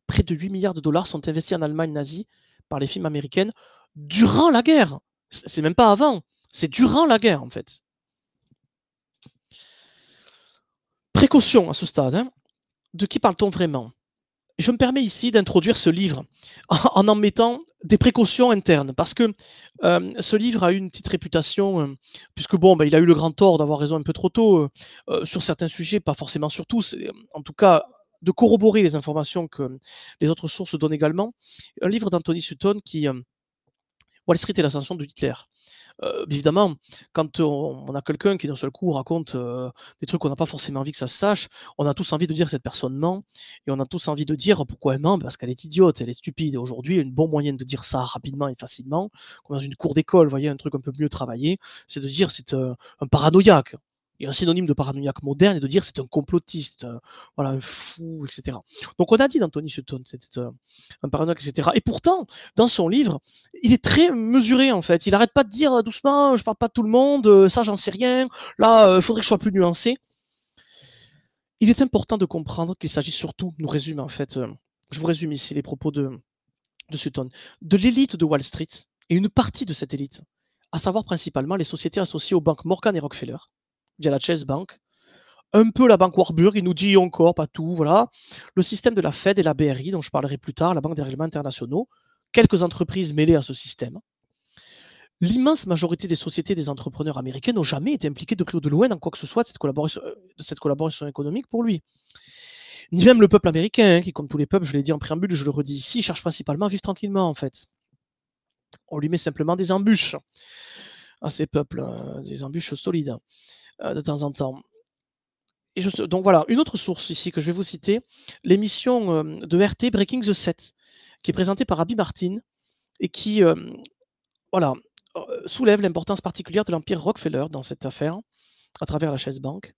près de 8 milliards de dollars sont investis en Allemagne nazie par les films américaines durant la guerre. C'est même pas avant, c'est durant la guerre en fait. Précaution à ce stade. Hein, de qui parle-t-on vraiment Je me permets ici d'introduire ce livre en en mettant des précautions internes, parce que euh, ce livre a eu une petite réputation, euh, puisque bon, ben, il a eu le grand tort d'avoir raison un peu trop tôt euh, sur certains sujets, pas forcément sur tous, en tout cas de corroborer les informations que les autres sources donnent également. Un livre d'Anthony Sutton qui Wall Street et l'ascension de Hitler, euh, évidemment, quand on, a quelqu'un qui d'un seul coup raconte euh, des trucs qu'on n'a pas forcément envie que ça se sache, on a tous envie de dire cette personne ment, et on a tous envie de dire pourquoi elle ment, parce qu'elle est idiote, elle est stupide. Et aujourd'hui, une bonne moyenne de dire ça rapidement et facilement, comme dans une cour d'école, vous voyez, un truc un peu mieux travaillé, c'est de dire c'est un, euh, un paranoïaque a un synonyme de paranoïaque moderne et de dire c'est un complotiste, euh, voilà, un fou, etc. Donc on a dit d'Anthony Sutton, c'était euh, un paranoïaque, etc. Et pourtant, dans son livre, il est très mesuré en fait. Il n'arrête pas de dire euh, doucement, je parle pas de tout le monde, ça j'en sais rien, là il faudrait que je sois plus nuancé. Il est important de comprendre qu'il s'agit surtout, nous résume en fait, je vous résume ici les propos de, de Sutton, de l'élite de Wall Street et une partie de cette élite, à savoir principalement les sociétés associées aux banques Morgan et Rockefeller, via la Chase Bank, un peu la banque Warburg, il nous dit encore, pas tout, voilà. Le système de la Fed et la BRI, dont je parlerai plus tard, la Banque des règlements internationaux, quelques entreprises mêlées à ce système. L'immense majorité des sociétés des entrepreneurs américains n'ont jamais été impliqués de près ou de loin dans quoi que ce soit de cette collaboration, euh, économique pour lui. Ni même le peuple américain, hein, qui, comme tous les peuples, je l'ai dit en préambule, je le redis ici, cherche principalement à vivre tranquillement, en fait. On lui met simplement des embûches à ces peuples, euh, des embûches solides. Euh, de temps en temps. Et donc voilà, une autre source ici que je vais vous citer, l'émission euh, de RT Breaking the Set, qui est présentée par Abby Martin et qui euh, voilà, soulève l'importance particulière de l'empire Rockefeller dans cette affaire à travers la chaise banque.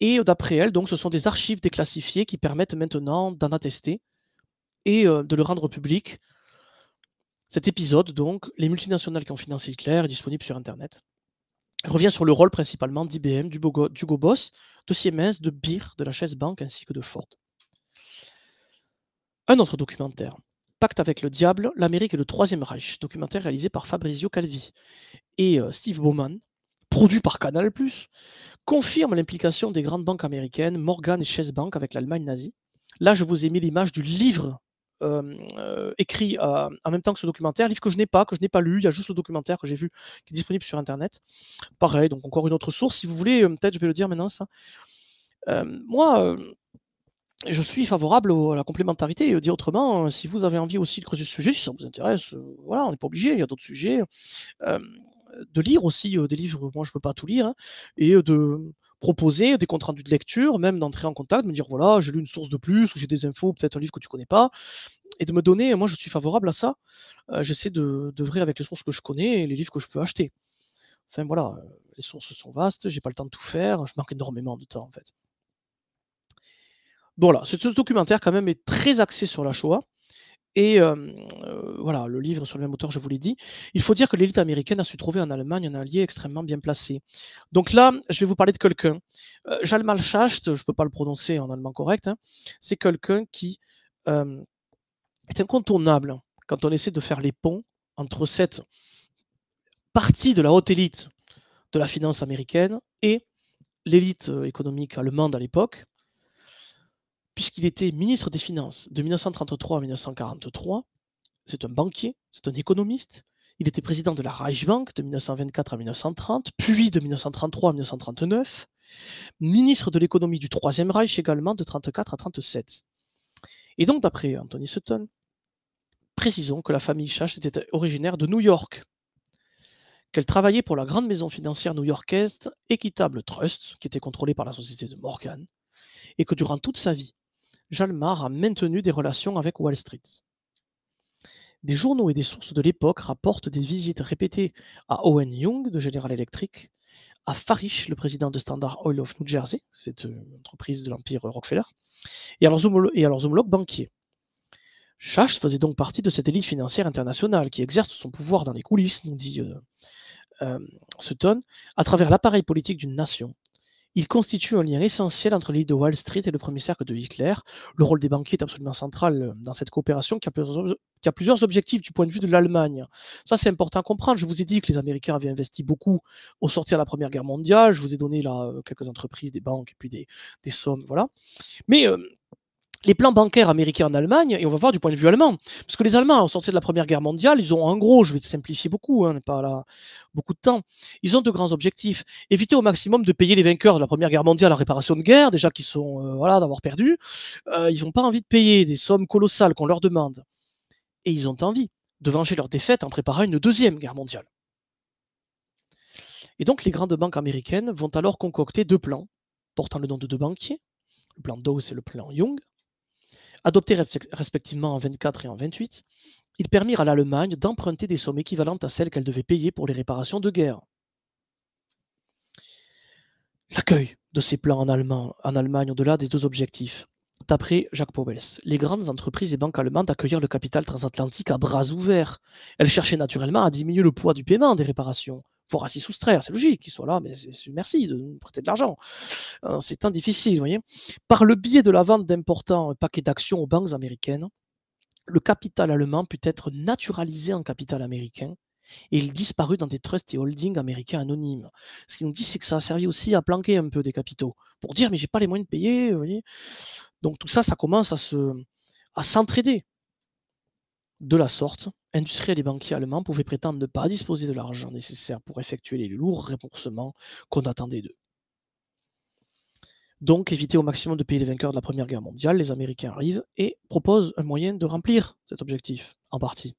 et d'après elle, donc, ce sont des archives déclassifiées qui permettent maintenant d'en attester et de le rendre public. Cet épisode, donc, les multinationales qui ont financé Hitler, est disponible sur Internet revient sur le rôle principalement d'IBM, d'Hugo Boss, de Siemens, de Beer, de la Chase Bank ainsi que de Ford. Un autre documentaire, Pacte avec le diable, l'Amérique et le Troisième Reich, documentaire réalisé par Fabrizio Calvi et euh, Steve Bowman, produit par Canal+, confirme l'implication des grandes banques américaines, Morgan et Chase Bank avec l'Allemagne nazie. Là, je vous ai mis l'image du livre écrit en même temps que ce documentaire, livre que je n'ai pas, que je n'ai pas lu, il y a juste le documentaire que j'ai vu qui est disponible sur Internet. Pareil, donc encore une autre source, si vous voulez, peut-être je vais le dire maintenant ça. moi je suis favorable à la complémentarité. Et dire autrement, si vous avez envie aussi de creuser ce sujet, si ça vous intéresse, voilà, on n'est pas obligé, il y a d'autres sujets. de lire aussi des livres, moi je ne peux pas tout lire, hein, et de, proposer des comptes rendus de lecture, même d'entrer en contact, de me dire voilà, j'ai lu une source de plus ou j'ai des infos, peut-être un livre que tu connais pas, et de me donner. Moi, je suis favorable à ça. Euh, j'essaie de d'œuvrer avec les sources que je connais et les livres que je peux acheter. Enfin voilà, les sources sont vastes, j'ai pas le temps de tout faire, je manque énormément de temps en fait. Bon, voilà, ce, ce documentaire quand même est très axé sur la Shoah. Et voilà, le livre sur le même auteur, je vous l'ai dit. Il faut dire que l'élite américaine a su trouver en Allemagne un allié extrêmement bien placé. Donc là, je vais vous parler de quelqu'un. Euh, Jalmal je ne peux pas le prononcer en allemand correct, hein. c'est quelqu'un qui est incontournable quand on essaie de faire les ponts entre cette partie de la haute élite de la finance américaine et l'élite économique allemande à l'époque, puisqu'il était ministre des Finances de 1933 à 1943. C'est un banquier, c'est un économiste. Il était président de la Reichsbank de 1924 à 1930, puis de 1933 à 1939, ministre de l'économie du Troisième Reich également de 1934 à 1937. Et donc, d'après Anthony Sutton, précisons que la famille Schach était originaire de New York, qu'elle travaillait pour la grande maison financière new-yorkaise Equitable Trust, qui était contrôlée par la société de Morgan, et que durant toute sa vie, Jalmar a maintenu des relations avec Wall Street. Des journaux et des sources de l'époque rapportent des visites répétées à Owen Young de General Electric, à Farish, le président de Standard Oil of New Jersey, cette euh, entreprise de l'empire Rockefeller, et à leurs, homologues banquiers. Shash faisait donc partie de cette élite financière internationale qui exerce son pouvoir dans les coulisses, nous dit Sutton, euh, euh, à travers l'appareil politique d'une nation, il constitue un lien essentiel entre l'île de Wall Street et le premier cercle de Hitler. Le rôle des banquiers est absolument central euh, dans cette coopération qui a plusieurs, objectifs du point de vue de l'Allemagne. Ça, c'est important à comprendre. Je vous ai dit que les Américains avaient investi beaucoup au sortir de la Première Guerre mondiale. Je vous ai donné là euh, quelques entreprises, des banques et puis des, des sommes. Voilà. Mais euh, les plans bancaires américains en Allemagne, et on va voir du point de vue allemand, parce que les Allemands, en sortie de la Première Guerre mondiale, ils ont en gros, je vais te simplifier beaucoup, hein, on n'est pas là beaucoup de temps, ils ont de grands objectifs. Éviter au maximum de payer les vainqueurs de la Première Guerre mondiale la réparation de guerre, déjà qu'ils sont, euh, voilà, d'avoir perdu. Euh, ils n'ont pas envie de payer des sommes colossales qu'on leur demande. Et ils ont envie de venger leur défaite en préparant une deuxième guerre mondiale. Et donc, les grandes banques américaines vont alors concocter deux plans portant le nom de deux banquiers. Le plan Dow, et le plan Young, Adoptés respectivement en 24 et en 28, ils permirent à l'Allemagne d'emprunter des sommes équivalentes à celles qu'elle devait payer pour les réparations de guerre. L'accueil de ces plans en, Allemagne, au-delà des deux objectifs. D'après Jacques Powels, les grandes entreprises et banques allemandes accueillirent le capital transatlantique à bras ouverts. Elles cherchaient naturellement à diminuer le poids du paiement des réparations faudra s'y soustraire, c'est logique qu'ils soit là, mais merci de nous prêter de l'argent. Hein, c'est un difficile, vous voyez. Par le biais de la vente d'importants paquets d'actions aux banques américaines, le capital allemand put être naturalisé en capital américain et il disparut dans des trusts et holdings américains anonymes. Ce qui nous dit, c'est que ça a servi aussi à planquer un peu des capitaux pour dire mais j'ai pas les moyens de payer, voyez. Donc tout ça, ça commence à se à s'entraider de la sorte industriels et banquiers allemands pouvaient prétendre ne pas disposer de l'argent nécessaire pour effectuer les lourds remboursements qu'on attendait d'eux. Donc éviter au maximum de payer les vainqueurs de la Première Guerre mondiale, les Américains arrivent et proposent un moyen de remplir cet objectif, en partie.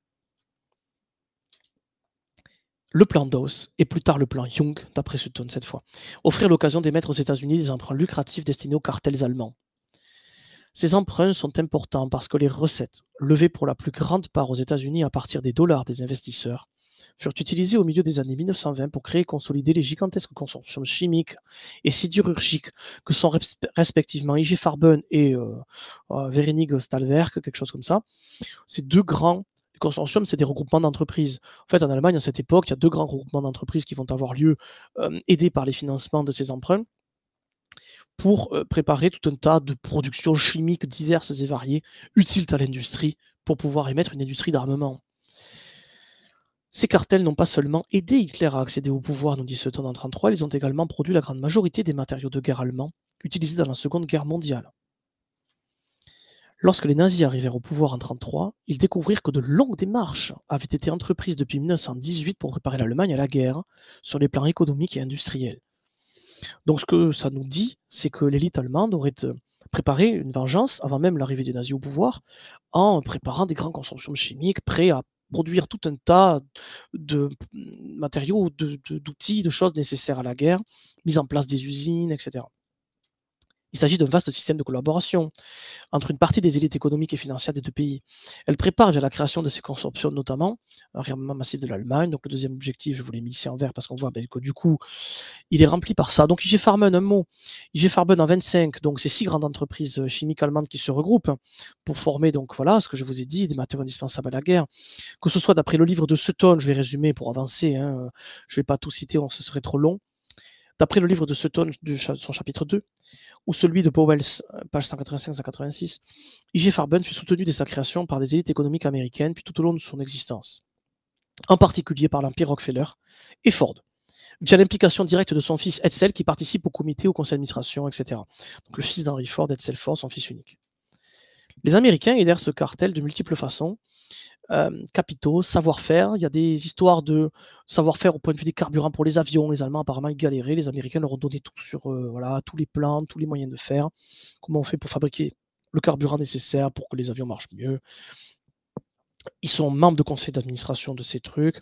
Le plan Dawes et plus tard le plan Jung d'après Sutton cette fois, offrir l'occasion d'émettre aux États-Unis des emprunts lucratifs destinés aux cartels allemands. Ces emprunts sont importants parce que les recettes, levées pour la plus grande part aux États-Unis à partir des dollars des investisseurs, furent utilisées au milieu des années 1920 pour créer et consolider les gigantesques consortiums chimiques et sidérurgiques que sont respectivement IG Farben et euh, euh, Verenig Stahlwerk, quelque chose comme ça. Ces deux grands consortiums, c'est des regroupements d'entreprises. En fait, en Allemagne, à cette époque, il y a deux grands regroupements d'entreprises qui vont avoir lieu, euh, aidés par les financements de ces emprunts pour euh, préparer tout un tas de productions chimiques diverses et variées, utiles à l'industrie, pour pouvoir émettre une industrie d'armement. Ces cartels n'ont pas seulement aidé Hitler à accéder au pouvoir, nous dit ce temps 1933, ils ont également produit la grande majorité des matériaux de guerre allemands utilisés dans la Seconde Guerre mondiale. Lorsque les nazis arrivèrent au pouvoir en 1933, ils découvrirent que de longues démarches avaient été entreprises depuis 1918 pour préparer l'Allemagne à la guerre, sur les plans économiques et industriels. Donc ce que ça nous dit, c'est que l'élite allemande aurait euh, préparé une vengeance avant même l'arrivée des nazis au pouvoir, en préparant des grandes de chimiques prêts à produire tout un tas de matériaux, d'outils, de, de, choses nécessaires à la guerre, mise en place des usines, etc. Il s'agit d'un vaste système de collaboration entre une partie des élites économiques et financières des deux pays. Elle prépare via la création de ces consortiums, notamment un réarmement massif de l'Allemagne. Donc le deuxième objectif, je vous l'ai mis ici en vert parce qu'on voit ben, que du coup, il est rempli par ça. Donc IG Farben, un mot. IG Farben en 25, donc c'est six grandes entreprises euh, chimiques allemandes qui se regroupent pour former, donc voilà, ce que je vous ai dit, des matériaux indispensables à la guerre. Que ce soit d'après le livre de Sutton, je vais résumer pour avancer, hein, euh, je ne vais pas tout citer, ce serait trop long. D'après le livre de Sutton, son chapitre 2, ou celui de Powell, page 185 à I.G. Farben fut soutenu dès sa création par des élites économiques américaines, puis tout au long de son existence, en particulier par l'Empire Rockefeller et Ford, via l'implication directe de son fils Edsel, qui participe au comité, au conseil d'administration, etc. Donc le fils d'Henry Ford, Edsel Ford, son fils unique. Les Américains aidèrent ce cartel de multiples façons, capitaux, savoir-faire. Il y a des histoires de savoir-faire au point de vue des carburants pour les avions. Les Allemands, apparemment, ils galéraient. Les Américains leur ont donné tout sur voilà, tous les plans, tous les moyens de faire. Comment on fait pour fabriquer le carburant nécessaire pour que les avions marchent mieux. Ils sont membres de conseils d'administration de ces trucs.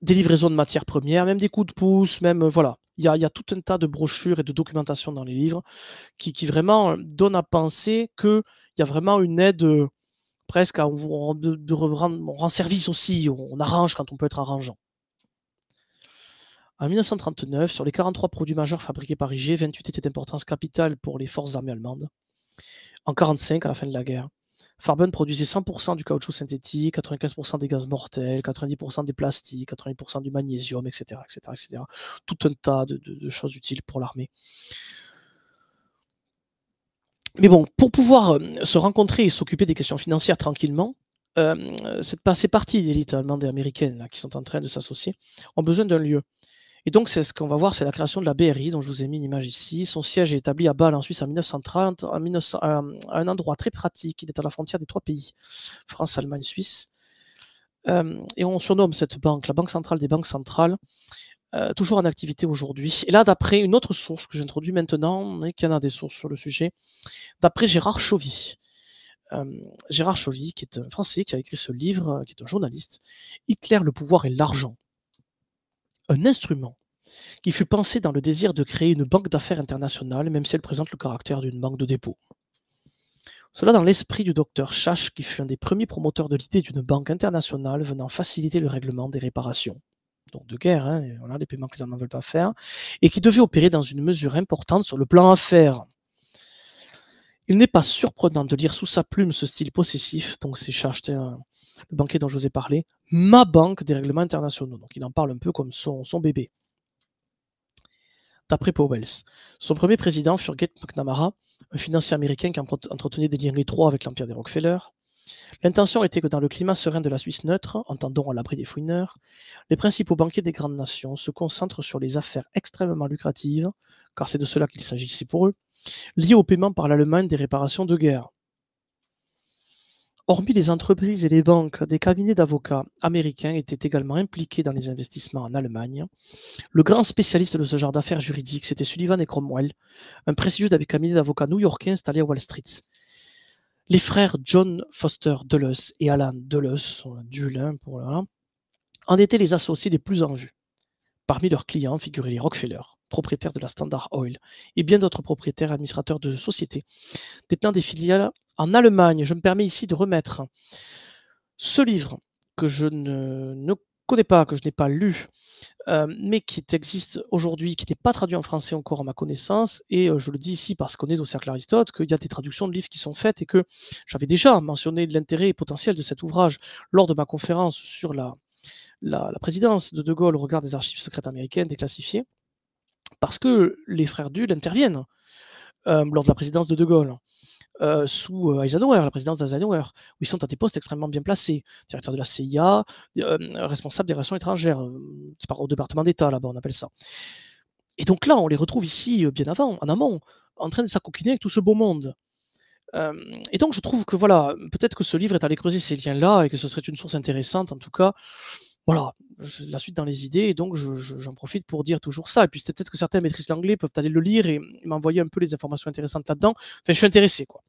Des livraisons de matières premières, même des coups de pouce, même voilà. Il y, a, tout un tas de brochures et de documentation dans les livres qui, qui vraiment donnent à penser qu'il y a vraiment une aide presque on rend, de, service aussi, on, arrange quand on peut être arrangeant. En 1939, sur les 43 produits majeurs fabriqués par IG, 28 étaient d'importance capitale pour les forces armées allemandes. En 1945, à la fin de la guerre, Farben produisait 100% du caoutchouc synthétique, 95% des gaz mortels, 90% des plastiques, 80% du magnésium, etc., etc., Tout un tas de choses utiles pour l'armée mais bon, pour pouvoir euh, se rencontrer et s'occuper des questions financières tranquillement, euh, ces parties d'élite allemande et américaine qui sont en train de s'associer ont besoin d'un lieu. Et donc, c'est ce qu'on va voir, c'est la création de la BRI, dont je vous ai mis une image ici. Son siège est établi à Bâle, en Suisse, en 1930, euh, à, un endroit très pratique. Il est à la frontière des trois pays, France, Allemagne, Suisse. et on surnomme cette banque la Banque centrale des banques centrales. Euh, toujours en activité aujourd'hui. Et là, d'après une autre source que j'introduis maintenant, et qu'il y en a des sources sur le sujet, d'après Gérard Chauvy. Euh, Gérard Chauvy, qui est un Français, qui a écrit ce livre, qui est un journaliste, Hitler, le pouvoir et l'argent. Un instrument qui fut pensé dans le désir de créer une banque d'affaires internationale, même si elle présente le caractère d'une banque de dépôt. Cela dans l'esprit du docteur Chache qui fut un des premiers promoteurs de l'idée d'une banque internationale venant faciliter le règlement des réparations donc de guerre, on hein, a les paiements qu'ils n'en veulent pas faire, et qui devait opérer dans une mesure importante sur le plan affaires. Il n'est pas surprenant de lire sous sa plume ce style possessif, donc c'est chargé, le banquier dont je vous ai parlé, ma banque des règlements internationaux. Donc il en parle un peu comme son, son bébé. D'après Powells, son premier président fut Gate McNamara, un financier américain qui entretenait des liens étroits avec l'Empire des Rockefeller. L'intention était que dans le climat serein de la Suisse neutre, entendons à l'abri des fouineurs, les principaux banquiers des grandes nations se concentrent sur les affaires extrêmement lucratives, car c'est de cela qu'il s'agissait pour eux, liées au paiement par l'Allemagne des réparations de guerre. Hormis les entreprises et les banques, des cabinets d'avocats américains étaient également impliqués dans les investissements en Allemagne. Le grand spécialiste de ce genre d'affaires juridiques, c'était Sullivan et Cromwell, un prestigieux cabinet d'avocats new-yorkais installé à Wall Street. Les frères John Foster Dulles et Alan Dulles, Dulin hein, pour là, en étaient les associés les plus en vue. Parmi leurs clients figuraient les Rockefeller, propriétaires de la Standard Oil, et bien d'autres propriétaires administrateurs de sociétés, détenant des filiales en Allemagne. Je me permets ici de remettre ce livre que je ne connais pas, que je n'ai pas lu, euh, mais qui existe aujourd'hui, qui n'est pas traduit en français encore à ma connaissance. Et euh, je le dis ici parce qu'on est au Cercle Aristote, qu'il y a des traductions de livres qui sont faites et que j'avais déjà mentionné l'intérêt potentiel de cet ouvrage lors de ma conférence sur la, présidence de De Gaulle au regard des archives secrètes américaines déclassifiées, parce que les frères Dulles interviennent euh, lors de la présidence de De Gaulle. Euh, sous euh, Eisenhower, la présidence d'Eisenhower, où ils sont à des postes extrêmement bien placés, directeur de la CIA, euh, responsable des relations étrangères, par au département d'État là-bas, on appelle ça. Et donc là, on les retrouve ici bien avant, en amont, en train de s'accoquiner avec tout ce beau monde. et donc je trouve que voilà, peut-être que ce livre est allé creuser ces liens-là et que ce serait une source intéressante en tout cas voilà, la suite dans les idées, et donc j'en profite pour dire toujours ça. Et puis peut-être que certains maîtrisent d'anglais peuvent aller le lire et, m'envoyer un peu les informations intéressantes là-dedans. Enfin, je suis intéressé, quoi.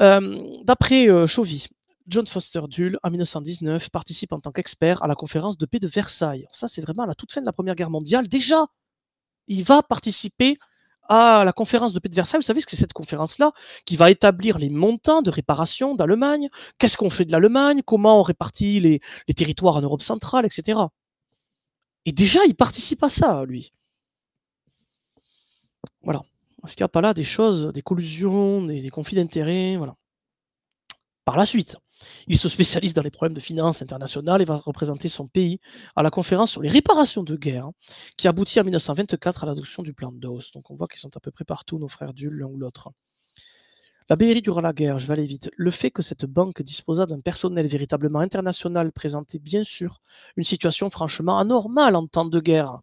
Euh, d'après euh, Chauvy, John Foster Dull, en 1919, participe en tant qu'expert à la conférence de paix de Versailles. Ça, c'est vraiment à la toute fin de la Première Guerre mondiale. Déjà, il va participer à ah, la conférence de paix de Versailles, vous savez que c'est cette conférence-là qui va établir les montants de réparation d'Allemagne, qu'est-ce qu'on fait de l'Allemagne, comment on répartit les, territoires en Europe centrale, etc. Et déjà, il participe à ça, lui. Voilà. Est-ce qu'il n'y a pas là des choses, des collusions, des conflits d'intérêts, voilà. Par la suite. Il se spécialise dans les problèmes de finances internationales et va représenter son pays à la conférence sur les réparations de guerre, qui aboutit en 1924 à l'adoption du plan DOS. Donc on voit qu'ils sont à peu près partout, nos frères Dul, l'un ou l'autre. La BRI durant la guerre, je vais aller vite. Le fait que cette banque disposa d'un personnel véritablement international présentait bien sûr une situation franchement anormale en temps de guerre.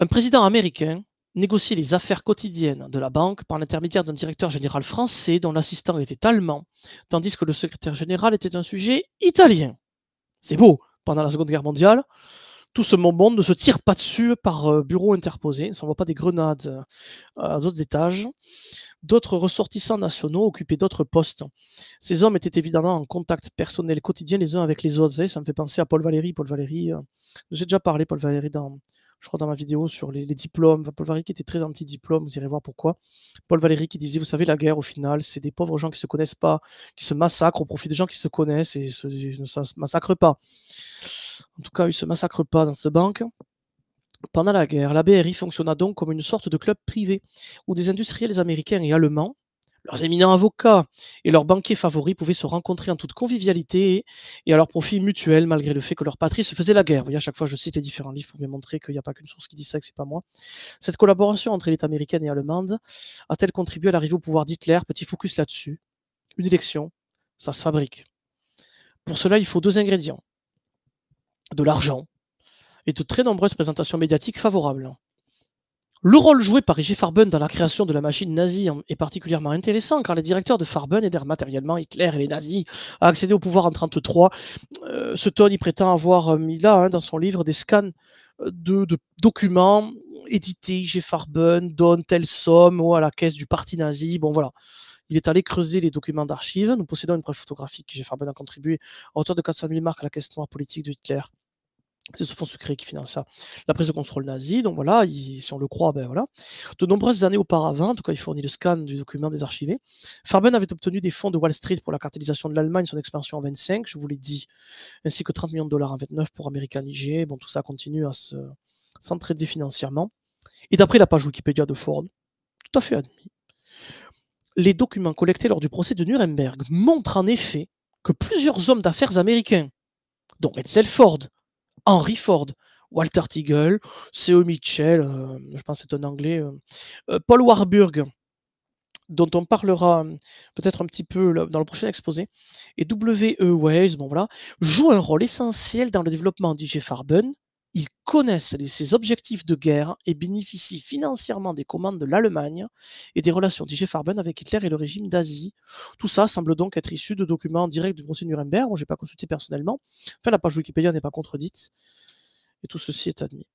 Un président américain négocier les affaires quotidiennes de la banque par l'intermédiaire d'un directeur général français dont l'assistant était allemand, tandis que le secrétaire général était un sujet italien. C'est beau, pendant la Seconde Guerre mondiale, tout ce monde ne se tire pas dessus par euh, bureau interposé, ça ne pas des grenades euh, à d'autres étages. D'autres ressortissants nationaux occupaient d'autres postes. Ces hommes étaient évidemment en contact personnel quotidien les uns avec les autres. Ça me fait penser à Paul Valéry. Paul Valéry, euh, nous j'ai déjà parlé, Paul Valéry, dans je crois, dans ma vidéo sur les, diplômes. Paul Valéry qui était très anti-diplôme, vous irez voir pourquoi. Paul Valéry qui disait, vous savez, la guerre, au final, c'est des pauvres gens qui ne se connaissent pas, qui se massacrent au profit de gens qui se connaissent et ne se massacrent pas. En tout cas, ils ne se massacrent pas dans cette banque. Pendant la guerre, la BRI fonctionna donc comme une sorte de club privé où des industriels américains et allemands leurs éminents avocats et leurs banquiers favoris pouvaient se rencontrer en toute convivialité et à leur profit mutuel, malgré le fait que leur patrie se faisait la guerre. Vous voyez, à chaque fois, je cite les différents livres pour me montrer qu'il n'y a pas qu'une source qui dit ça, que c'est pas moi. Cette collaboration entre l'État américaine et allemande a-t-elle contribué à l'arrivée au pouvoir d'Hitler Petit focus là-dessus. Une élection, ça se fabrique. Pour cela, il faut deux ingrédients de l'argent et de très nombreuses présentations médiatiques favorables. Le rôle joué par IG Farben dans la création de la machine nazie est particulièrement intéressant car les directeurs de Farben aidèrent matériellement Hitler et les nazis à accéder au pouvoir en 1933. Euh, ce tony prétend avoir mis là, hein, dans son livre, des scans euh, de, documents édités IG Farben donne telle somme oh, à la caisse du parti nazi. Bon, voilà. Il est allé creuser les documents d'archives. Nous possédons une preuve photographique. J'ai Farben a contribué à hauteur de 400 000 marques à la caisse noire politique de Hitler. C'est ce fonds secret qui finance ça. La prise de contrôle nazi, donc voilà, si on le croit, ben voilà. De nombreuses années auparavant, en tout cas, il fournit le scan du document des archivés. Farben avait obtenu des fonds de Wall Street pour la cartélisation de l'Allemagne, son expansion en 25, je vous l'ai dit, ainsi que 30 millions de dollars en 29 pour American IG. Bon, tout ça continue à se, s'entraider financièrement. Et d'après la page Wikipédia de Ford, tout à fait admis, les documents collectés lors du procès de Nuremberg montrent en effet que plusieurs hommes d'affaires américains, dont Edsel Ford, Henry Ford, Walter Teagle, C.O. Mitchell, euh, je pense c'est un anglais, euh, euh, Paul Warburg, dont on parlera peut-être un petit peu dans le prochain exposé, et W.E. Waves, bon voilà, joue un rôle essentiel dans le développement d'I.G. Farben, ils connaissent ses objectifs de guerre et bénéficient financièrement des commandes de l'Allemagne et des relations d'Ig Farben avec Hitler et le régime d'Asie. Tout ça semble donc être issu de documents directs du procès Nuremberg. où je n'ai pas consulté personnellement. Enfin, la page Wikipédia n'est pas contredite. Et tout ceci est admis.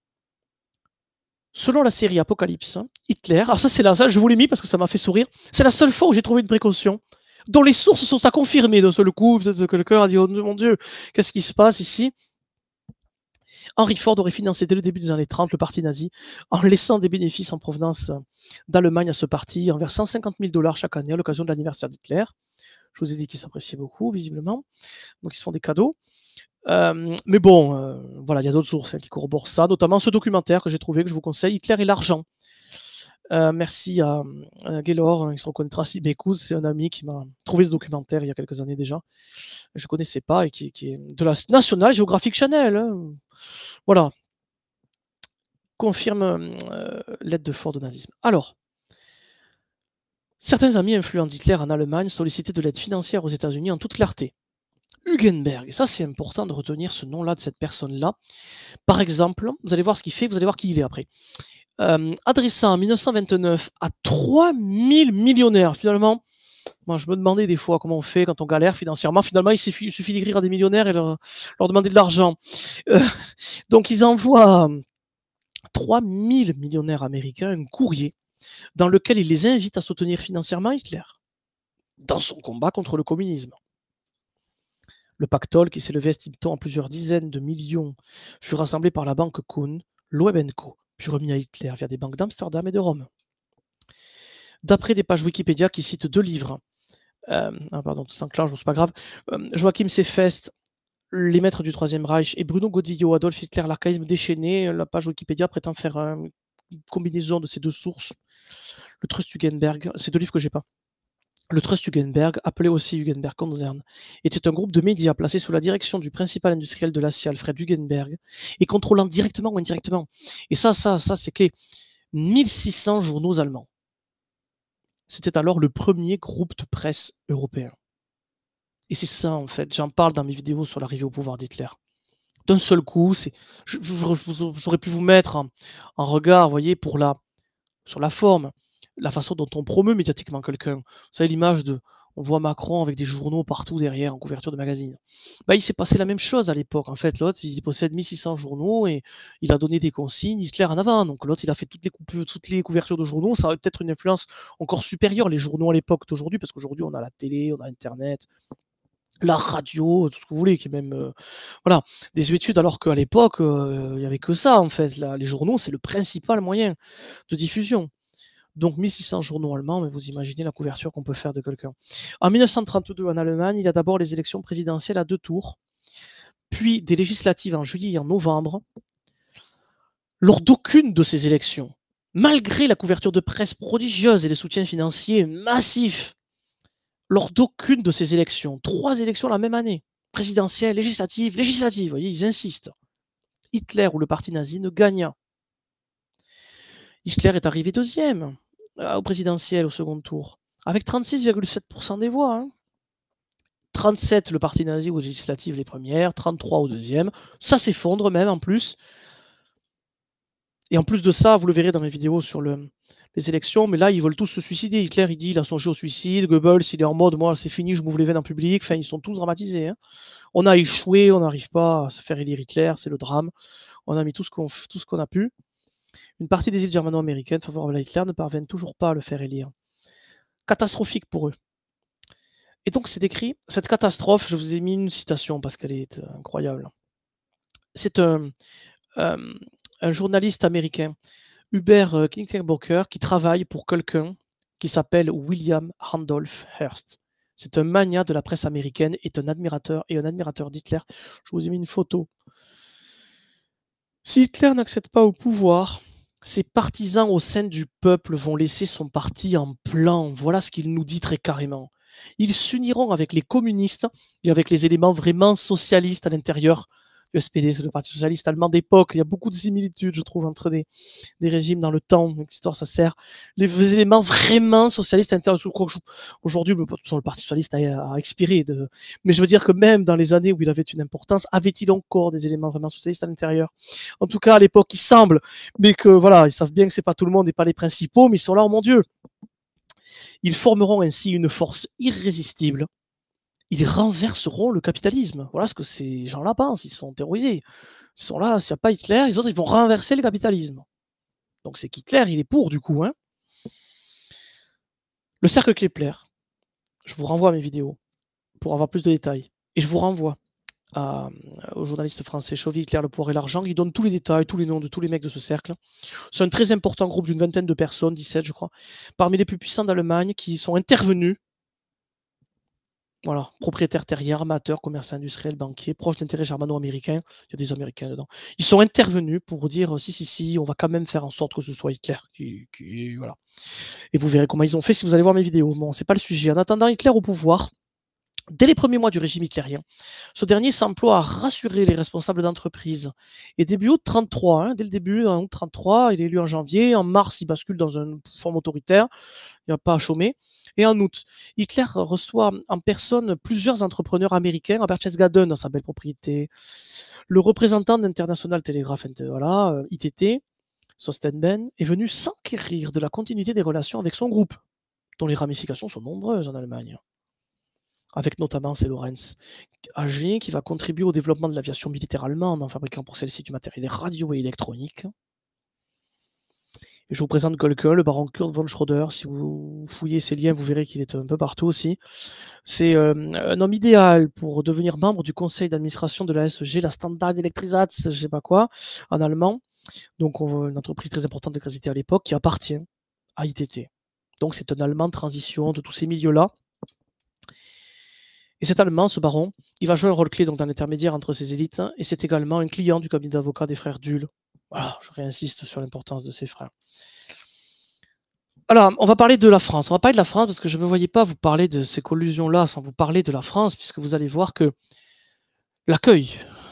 Selon la série Apocalypse, hein, Hitler, alors ah, ça c'est là, je vous l'ai mis parce que ça m'a fait sourire, c'est la seule fois où j'ai trouvé une précaution dont les sources sont à confirmer d'un seul coup. Peut-être que cœur a dit Oh mon Dieu, qu'est-ce qui se passe ici Henry Ford aurait financé dès le début des années 30 le parti nazi en laissant des bénéfices en provenance euh, d'Allemagne à ce parti, versant 150 000 dollars chaque année à l'occasion de l'anniversaire d'Hitler. Je vous ai dit qu'ils s'appréciaient beaucoup, visiblement. Donc ils se font des cadeaux. Euh, mais bon, euh, voilà, il y a d'autres sources hein, qui corroborent ça, notamment ce documentaire que j'ai trouvé, que je vous conseille, Hitler et l'argent, euh, merci à, à euh, hein, il se reconnaîtra, Si Bekouz, c'est un ami qui m'a trouvé ce documentaire il y a quelques années déjà. Je ne connaissais pas et qui, est de la National Geographic Channel. Hein. Voilà. Confirme euh, l'aide de Ford au nazisme. Alors, certains amis influents d'Hitler en Allemagne sollicitaient de l'aide financière aux États-Unis en toute clarté. Hugenberg. Et ça, c'est important de retenir ce nom-là de cette personne-là. Par exemple, vous allez voir ce qu'il fait, vous allez voir qui il est après. Euh, adressant en 1929 à 3000 millionnaires, finalement, moi, je me demandais des fois comment on fait quand on galère financièrement. Finalement, il suffit, d'écrire à des millionnaires et leur, demander de l'argent. Euh, donc, ils envoient 3000 millionnaires américains un courrier dans lequel ils les invitent à soutenir financièrement Hitler dans son combat contre le communisme. Le pactole, qui s'élevait, levé en plusieurs dizaines de millions, fut rassemblé par la banque Kuhn, Co puis remis à Hitler via des banques d'Amsterdam et de Rome. D'après des pages Wikipédia qui citent deux livres, euh, ah, pardon, tout pas grave, euh, Joachim Sefest, Les Maîtres du Troisième Reich, et Bruno Godillot, Adolf Hitler, l'archaïsme déchaîné, la page Wikipédia prétend faire euh, une combinaison de ces deux sources. Le Trust Hugenberg, c'est deux livres que j'ai pas. Le Trust Hugenberg, appelé aussi Hugenberg konzern était un groupe de médias placé sous la direction du principal industriel de l'acier, Alfred Hugenberg, et contrôlant directement ou indirectement. Et ça, ça, ça, c'est clé. 1600 journaux allemands. C'était alors le premier groupe de presse européen. Et c'est ça, en fait. J'en parle dans mes vidéos sur l'arrivée au pouvoir d'Hitler. D'un seul coup, c'est, j'aurais pu vous mettre en, regard, vous voyez, pour la, sur la forme la façon dont on promeut médiatiquement quelqu'un. Vous savez, l'image de on voit Macron avec des journaux partout derrière en couverture de magazine. Bah, il s'est passé la même chose à l'époque. En fait, l'autre, il possède 1600 journaux et il a donné des consignes, Hitler en avant. Donc l'autre, il a fait toutes les, couvertures de journaux. Ça aurait peut-être une influence encore supérieure, les journaux à l'époque d'aujourd'hui, parce qu'aujourd'hui, on a la télé, on a Internet, la radio, tout ce que vous voulez, qui est même euh, voilà des études, alors qu'à l'époque euh, il n'y avait que ça en fait. les journaux c'est le principal moyen de diffusion. Donc 1600 journaux allemands, mais vous imaginez la couverture qu'on peut faire de quelqu'un. En 1932, en Allemagne, il y a d'abord les élections présidentielles à deux tours, puis des législatives en juillet et en novembre. Lors d'aucune de ces élections, malgré la couverture de presse prodigieuse et le soutien financier massif, lors d'aucune de ces élections, trois élections la même année, présidentielle, législative, législative, vous voyez, ils insistent. Hitler ou le parti nazi ne gagna. Hitler est arrivé deuxième. Euh, au présidentiel au second tour, avec 36,7% des voix. 37 hein. le parti nazi aux législatives les premières, 33 au deuxième. Ça s'effondre même en plus. Et en plus de ça, vous le verrez dans mes vidéos sur le, les élections, mais là, ils veulent tous se suicider. Hitler, il dit, il a songé au suicide. Goebbels, il est en mode, moi, c'est fini, je m'ouvre les veines en public. Enfin, ils sont tous dramatisés. Hein. On a échoué, on n'arrive pas à se faire élire Hitler, c'est le drame. On a mis tout ce qu'on qu'on a pu. Une partie des îles germano-américaines favorables à Hitler ne parviennent toujours pas à le faire élire. Catastrophique pour eux. Et donc c'est écrit, cette catastrophe, je vous ai mis une citation parce qu'elle est euh, incroyable. C'est euh, un, journaliste américain, Hubert euh, Knickerbocker, qui travaille pour quelqu'un qui s'appelle William Randolph Hearst. C'est un mania de la presse américaine et un admirateur et un admirateur d'Hitler. Je vous ai mis une photo si Hitler n'accède pas au pouvoir, ses partisans au sein du peuple vont laisser son parti en plan. Voilà ce qu'il nous dit très carrément. Ils s'uniront avec les communistes et avec les éléments vraiment socialistes à l'intérieur le SPD, c'est le Parti Socialiste allemand d'époque. Il y a beaucoup de similitudes, je trouve, entre des, des régimes dans le temps. L'histoire, ça sert. Les éléments vraiment socialistes à l'intérieur Aujourd'hui, le Parti Socialiste a, expiré. De... Mais je veux dire que même dans les années où il avait une importance, avait-il encore des éléments vraiment socialistes à l'intérieur En tout cas, à l'époque, il semble. Mais que voilà, ils savent bien que c'est pas tout le monde et pas les principaux, mais ils sont là, oh mon Dieu ils formeront ainsi une force irrésistible ils renverseront le capitalisme. Voilà ce que ces gens-là pensent, ils sont terrorisés. Ils sont là, s'il n'y a pas Hitler, autres, ils vont renverser le capitalisme. Donc c'est qu'Hitler, il est pour du coup. Hein. Le cercle Kepler, je vous renvoie à mes vidéos pour avoir plus de détails. Et je vous renvoie euh, au journaliste français Chauvy, Hitler, Le Pouvoir et l'Argent. Il donne tous les détails, tous les noms de tous les mecs de ce cercle. C'est un très important groupe d'une vingtaine de personnes, 17 je crois, parmi les plus puissants d'Allemagne qui sont intervenus voilà, propriétaire terriens, amateurs, commerçants industriel, banquier, proche d'intérêts germano-américains, il y a des Américains dedans. Ils sont intervenus pour dire si, si, si, on va quand même faire en sorte que ce soit Hitler qui. voilà. Et vous verrez comment ils ont fait si vous allez voir mes vidéos. Bon, c'est pas le sujet. En attendant Hitler au pouvoir, Dès les premiers mois du régime hitlérien, ce dernier s'emploie à rassurer les responsables d'entreprise. Et début août 33, hein, dès le début, en août 33, il est élu en janvier, en mars, il bascule dans une forme autoritaire, il n'y a pas à chômer. Et en août, Hitler reçoit en personne plusieurs entrepreneurs américains à Berchtesgaden, dans sa belle propriété. Le représentant d'International Telegraph, voilà, euh, ITT, Sostenben, est venu s'enquérir de la continuité des relations avec son groupe, dont les ramifications sont nombreuses en Allemagne avec notamment C. Lorenz AG qui va contribuer au développement de l'aviation militaire allemande en fabriquant pour celle-ci du matériel radio et électronique je vous présente Golke, le baron Kurt von Schroeder. Si vous fouillez ses liens, vous verrez qu'il est un peu partout aussi. C'est euh, un homme idéal pour devenir membre du conseil d'administration de la SEG, la Standard Electrisatz, je sais pas quoi, en allemand. Donc une entreprise très importante d'électricité à l'époque qui appartient à ITT. Donc c'est un Allemand de transition de tous ces milieux-là. Et cet Allemand, ce baron, il va jouer un rôle clé donc, dans l'intermédiaire entre ces élites, hein, et c'est également un client du cabinet d'avocats des frères Dule, voilà, je réinsiste sur l'importance de ces frères. Alors, on va parler de la France. On va parler de la France parce que je ne me voyais pas vous parler de ces collusions-là sans vous parler de la France, puisque vous allez voir que l'accueil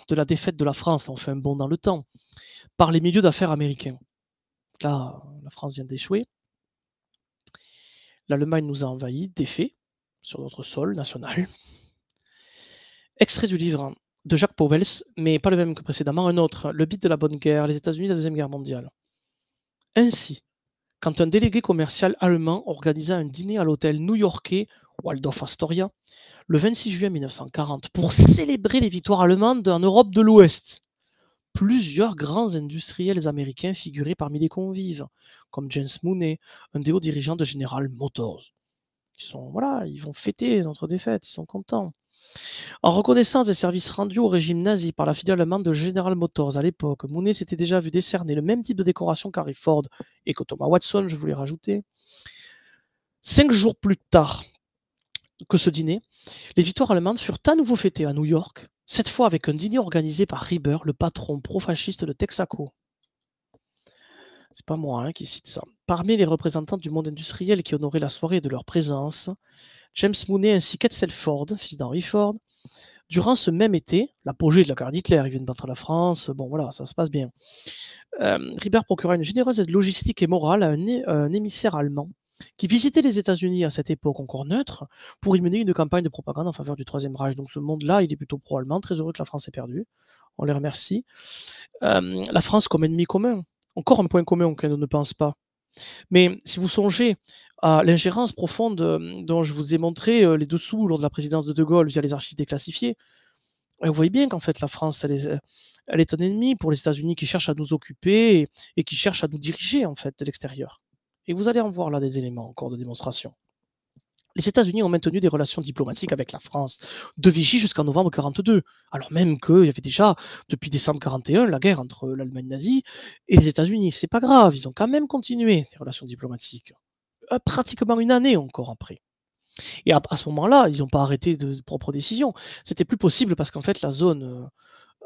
de la défaite de la France, on fait un bond dans le temps, par les milieux d'affaires américains. Là, la France vient d'échouer. L'Allemagne nous a envahis, défait, sur notre sol national. Extrait du livre de Jacques Powells, mais pas le même que précédemment, un autre, Le bit de la bonne guerre, les États-Unis de la Deuxième Guerre mondiale. Ainsi, quand un délégué commercial allemand organisa un dîner à l'hôtel new-yorkais Waldorf Astoria le 26 juillet 1940 pour célébrer les victoires allemandes en Europe de l'Ouest, plusieurs grands industriels américains figuraient parmi les convives, comme James Mooney, un des hauts dirigeants de General Motors. Qui sont, voilà, ils vont fêter notre défaite, ils sont contents. En reconnaissance des services rendus au régime nazi par la filiale allemande de General Motors à l'époque, Mooney s'était déjà vu décerner le même type de décoration qu'Harry Ford et que Thomas Watson, je voulais rajouter. Cinq jours plus tard que ce dîner, les victoires allemandes furent à nouveau fêtées à New York, cette fois avec un dîner organisé par Rieber, le patron pro-fasciste de Texaco. C'est pas moi hein, qui cite ça. Parmi les représentants du monde industriel qui honoraient la soirée de leur présence, James Mooney ainsi qu'Edsel Ford, fils d'Henry Ford. Durant ce même été, l'apogée de la guerre d'Hitler, vient de battre la France, bon voilà, ça se passe bien. Euh, Ribert procura une généreuse aide logistique et morale à un, émissaire allemand qui visitait les États-Unis à cette époque encore neutre pour y mener une campagne de propagande en faveur du Troisième Reich. Donc ce monde-là, il est plutôt pro-allemand, très heureux que la France ait perdu. On les remercie. Euh, la France comme ennemi commun. Encore un point commun auquel on ne pense pas. Mais si vous songez à l'ingérence profonde euh, dont je vous ai montré euh, les dessous lors de la présidence de De Gaulle via les archives déclassifiées, euh, vous voyez bien qu'en fait la France, elle est, un ennemi pour les États-Unis qui cherchent à nous occuper et, qui cherchent à nous diriger en fait de l'extérieur. Et vous allez en voir là des éléments encore de démonstration les États-Unis ont maintenu des relations diplomatiques avec la France de Vichy jusqu'en novembre 1942, alors même qu'il y avait déjà, depuis décembre 1941, la guerre entre l'Allemagne nazie et les États-Unis. C'est pas grave, ils ont quand même continué ces relations diplomatiques, euh, pratiquement une année encore après. Et à, ce moment-là, ils n'ont pas arrêté de, propres décisions. C'était plus possible parce qu'en fait, la zone. Euh,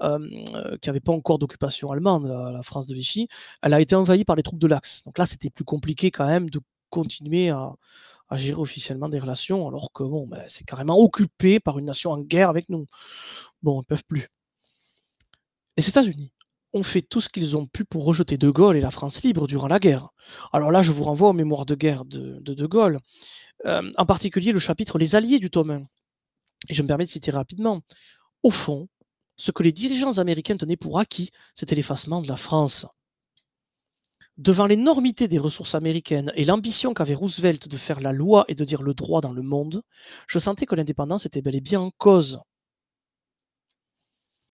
euh, qui n'avait pas encore d'occupation allemande, la, France de Vichy, elle a été envahie par les troupes de l'Axe. Donc là, c'était plus compliqué quand même de continuer à, à gérer officiellement des relations, alors que bon, ben, c'est carrément occupé par une nation en guerre avec nous. Bon, ils ne peuvent plus. Les États-Unis ont fait tout ce qu'ils ont pu pour rejeter De Gaulle et la France libre durant la guerre. Alors là, je vous renvoie aux mémoires de guerre de De, Gaulle, euh, en particulier le chapitre Les Alliés du tome 1. Et je me permets de citer rapidement. Au fond, ce que les dirigeants américains tenaient pour acquis, c'était l'effacement de la France devant l'énormité des ressources américaines et l'ambition qu'avait Roosevelt de faire la loi et de dire le droit dans le monde, je sentais que l'indépendance était bel et bien en cause.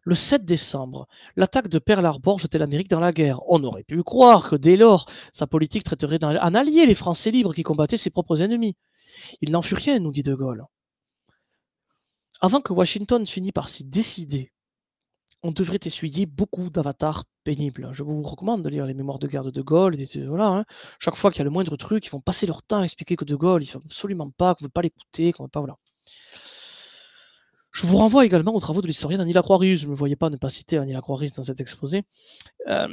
Le 7 décembre, l'attaque de Pearl Harbor jetait l'Amérique dans la guerre. On aurait pu croire que dès lors, sa politique traiterait d'un allié les Français libres qui combattaient ses propres ennemis. Il n'en fut rien, nous dit De Gaulle. Avant que Washington finisse par s'y décider, on devrait essuyer beaucoup d'avatars pénibles. Hein. Je vous recommande de lire les mémoires de guerre de De Gaulle. Et euh, hein. Chaque fois qu'il y a le moindre truc, ils vont passer leur temps à expliquer que De Gaulle, ils ne absolument pas, qu'on ne veut pas l'écouter, qu'on pas. Voilà. Je vous renvoie également aux travaux de l'historien Annie lacroix Je ne me voyais pas ne pas citer Annie lacroix dans cet exposé. Euh,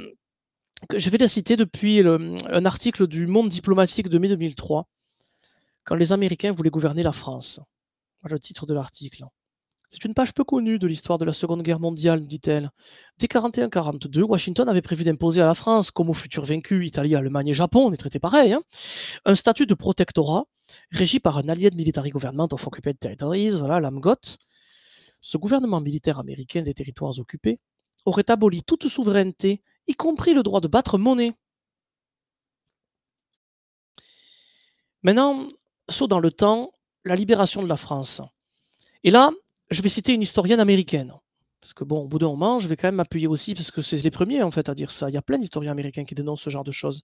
que je vais la citer depuis un article du Monde diplomatique de mai 2003, quand les Américains voulaient gouverner la France. Voilà le titre de l'article. C'est une page peu connue de l'histoire de la Seconde Guerre mondiale, dit-elle. Dès 41-42, Washington avait prévu d'imposer à la France, comme aux futurs vaincus, Italie, Allemagne et Japon, on est traités pareil, hein, un statut de protectorat régi par un allié de military government of occupied territories, voilà, l'AMGOT. Ce gouvernement militaire américain des territoires occupés aurait aboli toute souveraineté, y compris le droit de battre monnaie. Maintenant, saut dans le temps, la libération de la France. Et là, je vais citer une historienne américaine. Parce que bon, au bout d'un moment, je vais quand même m'appuyer aussi, parce que c'est les premiers en fait à dire ça. Il y a plein d'historiens américains qui dénoncent ce genre de choses.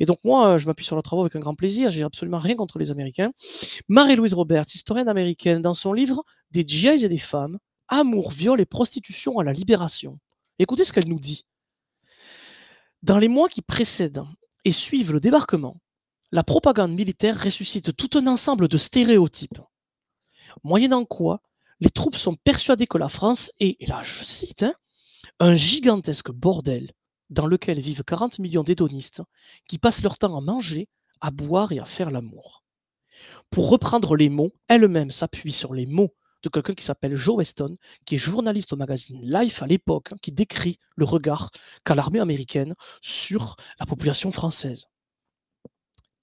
Et donc moi, je m'appuie sur leurs travaux avec un grand plaisir. J'ai absolument rien contre les Américains. Marie-Louise Roberts, historienne américaine, dans son livre Des GIs et des femmes, amour, viol et prostitution à la libération. Écoutez ce qu'elle nous dit. Dans les mois qui précèdent et suivent le débarquement, la propagande militaire ressuscite tout un ensemble de stéréotypes, moyennant quoi les troupes sont persuadées que la France est, et là je cite, hein, un gigantesque bordel dans lequel vivent 40 millions d'hédonistes qui passent leur temps à manger, à boire et à faire l'amour. Pour reprendre les mots, elle-même s'appuie sur les mots de quelqu'un qui s'appelle Joe Weston, qui est journaliste au magazine Life à l'époque, hein, qui décrit le regard qu'a l'armée américaine sur la population française.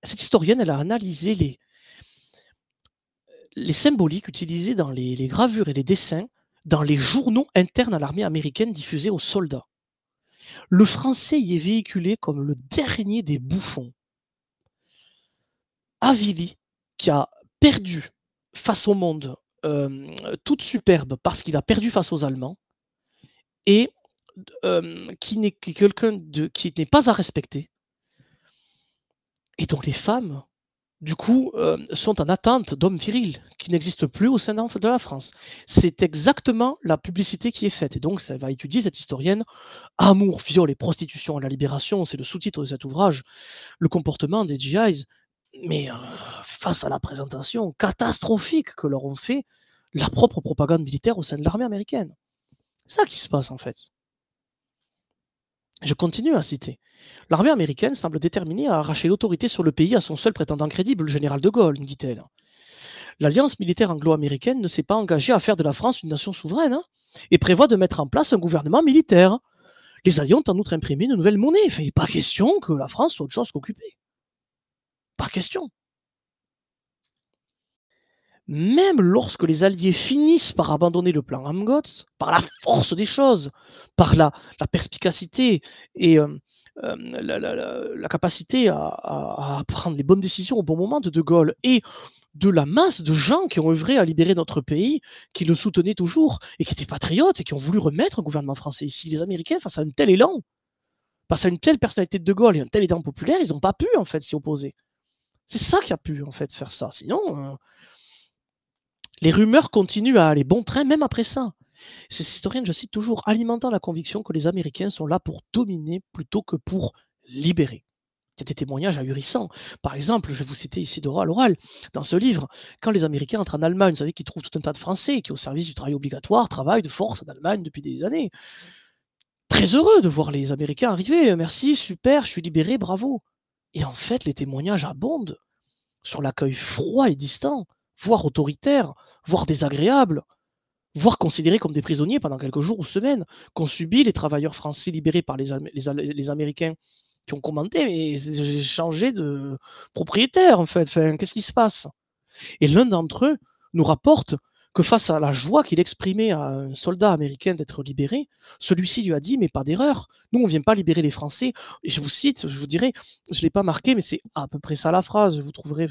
Cette historienne, elle a analysé les, les symboliques utilisées dans les, gravures et les dessins dans les journaux internes à l'armée américaine diffusés aux soldats. Le français y est véhiculé comme le dernier des bouffons. Avili, qui a perdu face au monde euh, toute superbe parce qu'il a perdu face aux Allemands, et euh, qui n'est quelqu'un qui n'est pas à respecter, et dont les femmes du coup, euh, sont en attente d'hommes virils qui n'existent plus au sein de la France. C'est exactement la publicité qui est faite. Et donc, ça va étudier cette historienne Amour, viol et prostitution à la libération, c'est le sous-titre de cet ouvrage, le comportement des GIs. Mais euh, face à la présentation catastrophique que leur ont fait la propre propagande militaire au sein de l'armée américaine. C'est ça qui se passe en fait. Je continue à citer. L'armée américaine semble déterminée à arracher l'autorité sur le pays à son seul prétendant crédible, le général de Gaulle, nous dit-elle. L'alliance militaire anglo-américaine ne s'est pas engagée à faire de la France une nation souveraine hein, et prévoit de mettre en place un gouvernement militaire. Les Alliés ont en outre imprimé une nouvelle monnaie. Il pas question que la France soit autre chose qu'occupée. Pas question même lorsque les Alliés finissent par abandonner le plan Amgots, par la force des choses, par la, la perspicacité et euh, euh, la, capacité à, prendre les bonnes décisions au bon moment de De Gaulle et de la masse de gens qui ont œuvré à libérer notre pays, qui le soutenaient toujours et qui étaient patriotes et qui ont voulu remettre le gouvernement français ici, les Américains, face à un tel élan, face à une telle personnalité de De Gaulle et un tel élan populaire, ils n'ont pas pu en fait s'y opposer. C'est ça qui a pu en fait faire ça. Sinon, euh, les rumeurs continuent à aller bon train même après ça. Ces historiens, je cite toujours, alimentant la conviction que les Américains sont là pour dominer plutôt que pour libérer. Il y a des témoignages ahurissants. Par exemple, je vais vous citer ici Dora l'oral, dans ce livre, quand les Américains entrent en Allemagne, vous savez qu'ils trouvent tout un tas de Français qui, au service du travail obligatoire, travaillent de force en Allemagne depuis des années. Très heureux de voir les Américains arriver. Merci, super, je suis libéré, bravo. Et en fait, les témoignages abondent sur l'accueil froid et distant voire autoritaire, voire désagréable, voire considérés comme des prisonniers pendant quelques jours ou semaines, qu'ont subi les travailleurs français libérés par les, les, Américains qui ont commenté, mais j'ai changé de propriétaire en fait, qu'est-ce qui se passe Et l'un d'entre eux nous rapporte que face à la joie qu'il exprimait à un soldat américain d'être libéré, celui-ci lui a dit, mais pas d'erreur, nous on ne vient pas libérer les Français, et je vous cite, je vous dirai, je ne l'ai pas marqué, mais c'est à peu près ça la phrase, vous trouverez,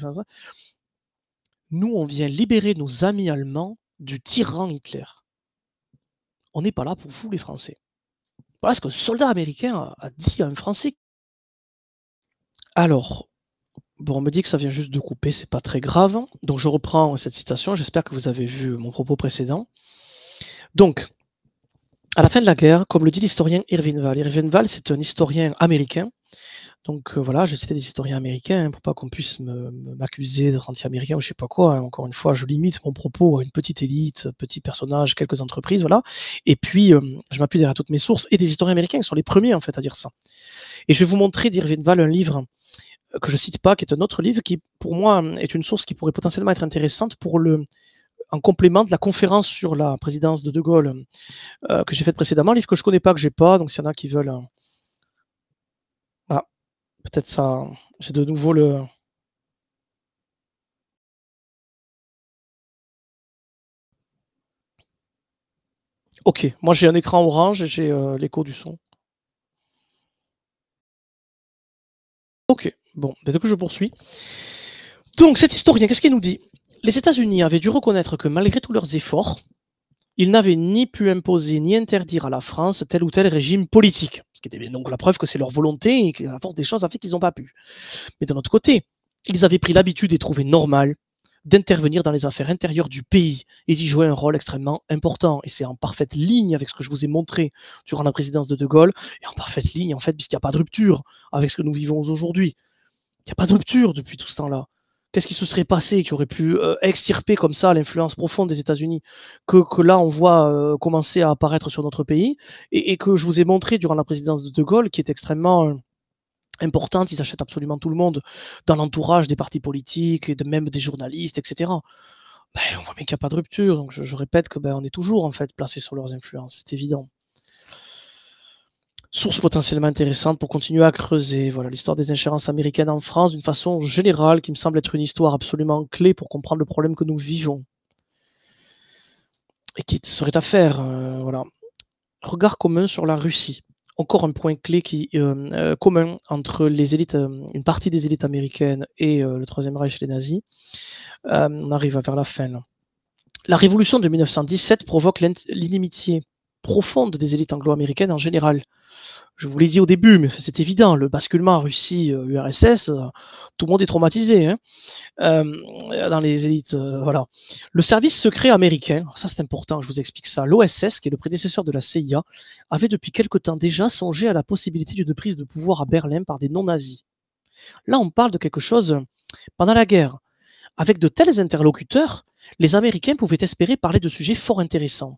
nous, on vient libérer nos amis allemands du tyran Hitler. On n'est pas là pour vous, les Français. Voilà ce qu'un soldat américain a, dit à un Français. Alors, bon, on me dit que ça vient juste de couper, c'est pas très grave. Donc, je reprends cette citation. J'espère que vous avez vu mon propos précédent. Donc, à la fin de la guerre, comme le dit l'historien Irving Wall, Irving Wall, c'est un historien américain donc euh, voilà, je cité des historiens américains hein, pour pas qu'on puisse m'accuser d'être anti-américain ou je sais pas quoi. Hein. Encore une fois, je limite mon propos à une petite élite, petits personnages, quelques entreprises, voilà. Et puis, euh, je m'appuie derrière toutes mes sources et des historiens américains qui sont les premiers en fait à dire ça. Et je vais vous montrer d'Irvine un livre euh, que je cite pas, qui est un autre livre qui, pour moi, est une source qui pourrait potentiellement être intéressante pour le, en complément de la conférence sur la présidence de De Gaulle que j'ai faite précédemment, livre que je connais pas, que j'ai pas, donc s'il y en a qui veulent Peut-être ça. J'ai de nouveau le. Ok, moi j'ai un écran orange et j'ai euh, l'écho du son. Ok, bon, ben, dès que je poursuis. Donc cet historien, qu'est-ce qu'il nous dit Les États-Unis avaient dû reconnaître que malgré tous leurs efforts, ils n'avaient ni pu imposer ni interdire à la France tel ou tel régime politique. Ce qui était donc la preuve que c'est leur volonté et que la force des choses a fait qu'ils n'ont pas pu. Mais d'un autre côté, ils avaient pris l'habitude et trouvé normal d'intervenir dans les affaires intérieures du pays et d'y jouer un rôle extrêmement important. Et c'est en parfaite ligne avec ce que je vous ai montré durant la présidence de De Gaulle, et en parfaite ligne, en fait, puisqu'il n'y a pas de rupture avec ce que nous vivons aujourd'hui. Il n'y a pas de rupture depuis tout ce temps-là qu'est-ce qui se serait passé qui aurait pu euh, extirper comme ça l'influence profonde des États-Unis que, que, là on voit euh, commencer à apparaître sur notre pays et, que je vous ai montré durant la présidence de De Gaulle qui est extrêmement euh, importante, ils achètent absolument tout le monde dans l'entourage des partis politiques et de même des journalistes, etc. Ben, on voit bien qu'il n'y a pas de rupture, donc je, je répète que ben, on est toujours en fait placé sur leurs influences, c'est évident source potentiellement intéressante pour continuer à creuser. Voilà l'histoire des ingérences américaines en France d'une façon générale qui me semble être une histoire absolument clé pour comprendre le problème que nous vivons et qui serait à faire. Euh, voilà. Regard commun sur la Russie. Encore un point clé qui euh, euh, commun entre les élites, une partie des élites américaines et le Troisième Reich les nazis. on arrive vers la fin. La révolution de 1917 provoque l'inimitié profonde des élites anglo-américaines en général je vous l'ai dit au début, mais c'est évident, le basculement Russie-URSS, euh, tout le monde est traumatisé hein. euh, dans les élites. Euh, voilà. Le service secret américain, ça c'est important, je vous explique ça, l'OSS, qui est le prédécesseur de la CIA, avait depuis quelque temps déjà songé à la possibilité d'une prise de pouvoir à Berlin par des non-nazis. Là, on parle de quelque chose pendant la guerre. Avec de tels interlocuteurs, les Américains pouvaient espérer parler de sujets fort intéressants.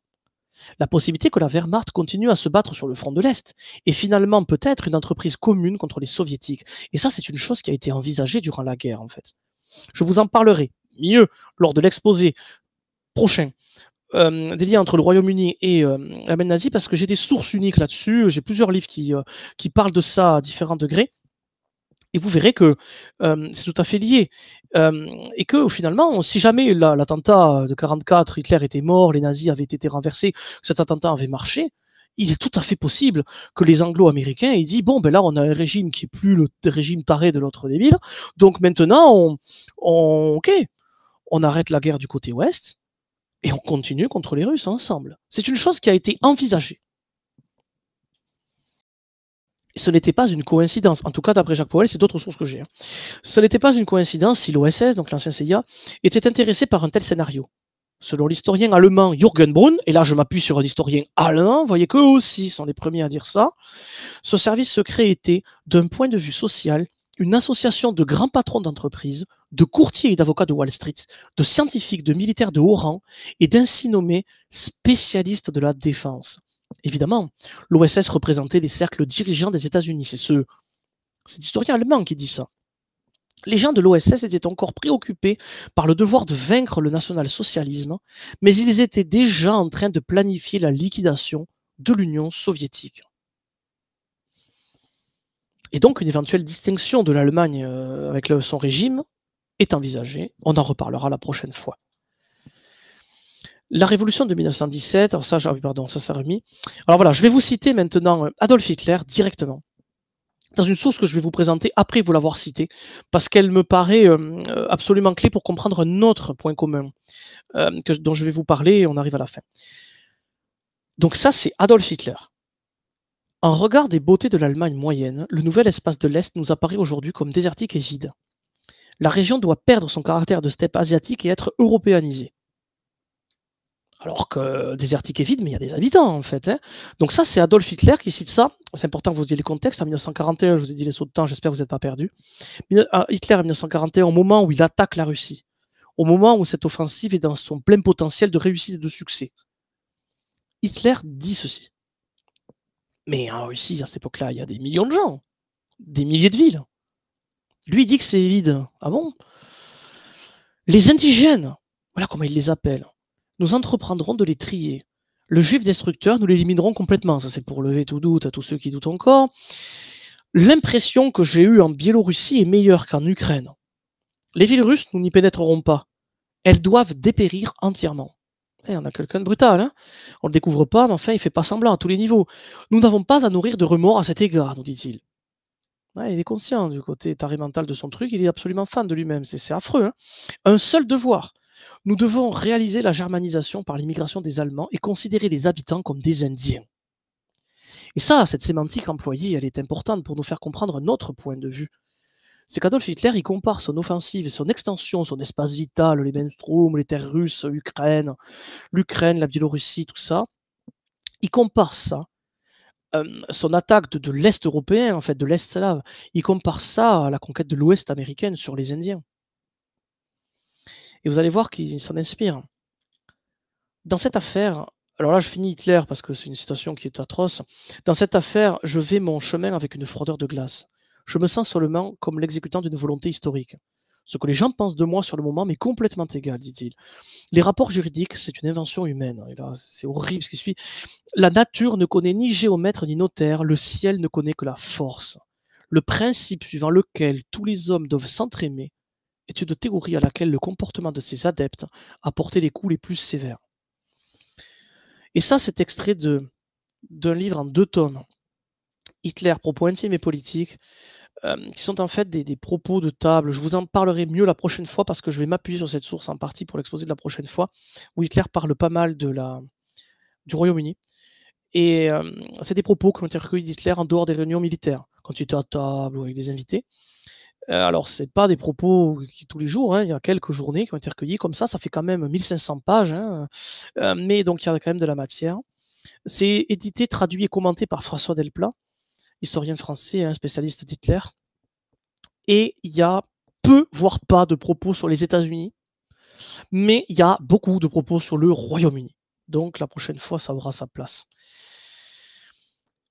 La possibilité que la Wehrmacht continue à se battre sur le front de l'Est et finalement peut-être une entreprise commune contre les soviétiques. Et ça, c'est une chose qui a été envisagée durant la guerre, en fait. Je vous en parlerai mieux lors de l'exposé prochain euh, des liens entre le Royaume-Uni et euh, la même nazie parce que j'ai des sources uniques là-dessus. J'ai plusieurs livres qui euh, parlent de ça à différents degrés et vous verrez que euh, c'est tout à fait lié. Euh, et que finalement, si jamais l'attentat de 44, Hitler était mort, les nazis avaient été renversés, cet attentat avait marché, il est tout à fait possible que les anglo-américains aient dit bon, ben là, on a un régime qui est plus le régime taré de l'autre débile, donc maintenant, on, on arrête la guerre du côté ouest et on continue contre les Russes ensemble. C'est une chose qui a été envisagée ce n'était pas une coïncidence, en tout cas d'après Jacques Powell, c'est d'autres sources que j'ai. Hein. Ce n'était pas une coïncidence si l'OSS, donc l'ancien CIA, était intéressé par un tel scénario. Selon l'historien allemand Jürgen Brun, et là je m'appuie sur un historien allemand, voyez qu'eux aussi sont les premiers à dire ça, ce service secret était, d'un point de vue social, une association de grands patrons d'entreprises, de courtiers et d'avocats de Wall Street, de scientifiques, de militaires de haut rang et d'ainsi nommés spécialistes de la défense évidemment, l'OSS représentait les cercles dirigeants des États-Unis. C'est ce, cet historien allemand qui dit ça. Les gens de l'OSS étaient encore préoccupés par le devoir de vaincre le national-socialisme, mais ils étaient déjà en train de planifier la liquidation de l'Union soviétique. Et donc une éventuelle distinction de l'Allemagne euh, avec son régime est envisagée. On en reparlera la prochaine fois. La révolution de 1917, alors ça, pardon, ça s'est remis. Alors voilà, je vais vous citer maintenant euh, Adolf Hitler directement dans une source que je vais vous présenter après vous l'avoir citée, parce qu'elle me paraît euh, euh, absolument clé pour comprendre un autre point commun dont je vais vous parler et on arrive à la fin. Donc ça, c'est Adolf Hitler. En regard des beautés de l'Allemagne moyenne, le nouvel espace de l'Est nous apparaît aujourd'hui comme désertique et vide. La région doit perdre son caractère de steppe asiatique et être européanisée. Alors que désertique est vide, mais il y a des habitants en fait. Hein. Donc ça, c'est Adolf Hitler qui cite ça. C'est important que vous ayez le contexte. En 1941, je vous ai dit les sauts de temps, j'espère que vous n'êtes pas perdus. Euh, Hitler en 1941, au moment où il attaque la Russie, au moment où cette offensive est dans son plein potentiel de réussite et de succès, Hitler dit ceci. Mais en Russie, à cette époque-là, il y a des millions de gens, des milliers de villes. Lui, il dit que c'est vide. Ah bon Les indigènes, voilà comment il les appelle nous entreprendrons de les trier. Le juif destructeur, nous l'éliminerons complètement. Ça, c'est pour lever tout doute à tous ceux qui doutent encore. L'impression que j'ai eue en Biélorussie est meilleure qu'en Ukraine. Les villes russes, nous n'y pénétrerons pas. Elles doivent dépérir entièrement. Et eh, on a quelqu'un de brutal. Hein on ne le découvre pas, mais enfin, il fait pas semblant à tous les niveaux. Nous n'avons pas à nourrir de remords à cet égard, nous dit-il. il est conscient du côté taré de son truc, il est absolument fan de lui-même, c'est affreux. Hein un seul devoir, nous devons réaliser la germanisation par l'immigration des Allemands et considérer les habitants comme des Indiens. Et ça, cette sémantique employée, elle est importante pour nous faire comprendre notre point de vue. C'est qu'Adolf Hitler, il compare son offensive et son extension, son espace vital, les benstrom les terres russes, l'Ukraine, l'Ukraine, la Biélorussie, tout ça. Il compare ça, euh, son attaque de l'Est européen, en fait, de l'Est slave, il compare ça à la conquête de l'Ouest américaine sur les Indiens. Et vous allez voir qu'il s'en inspire. Dans cette affaire, alors là, je finis Hitler parce que c'est une citation qui est atroce. Dans cette affaire, je vais mon chemin avec une froideur de glace. Je me sens seulement comme l'exécutant d'une volonté historique. Ce que les gens pensent de moi sur le moment m'est complètement égal, dit-il. Les rapports juridiques, c'est une invention humaine. Et là, c'est horrible ce qui suit. La nature ne connaît ni géomètre ni notaire. Le ciel ne connaît que la force. Le principe suivant lequel tous les hommes doivent s'entraîner, étude de théorie à laquelle le comportement de ses adeptes a porté les coups les plus sévères. Et ça, c'est extrait d'un livre en deux tomes, Hitler, propos intimes et politiques, euh, qui sont en fait des, propos de table. Je vous en parlerai mieux la prochaine fois parce que je vais m'appuyer sur cette source en partie pour l'exposer la prochaine fois, où Hitler parle pas mal de la, du Royaume-Uni. Et euh, c'est des propos que ont été recueillis d'Hitler en dehors des réunions militaires, quand il était à table ou avec des invités. Euh, alors, ce pas des propos qui tous les jours, hein. il y a quelques journées qui ont été recueillies comme ça, ça fait quand même 1500 pages, hein. euh, mais donc il y a quand même de la matière. C'est édité, traduit et commenté par François Delplat, historien français, hein, spécialiste d'Hitler. Et il y a peu, voire pas, de propos sur les États-Unis, mais il y a beaucoup de propos sur le Royaume-Uni. Donc la prochaine fois, ça aura sa place.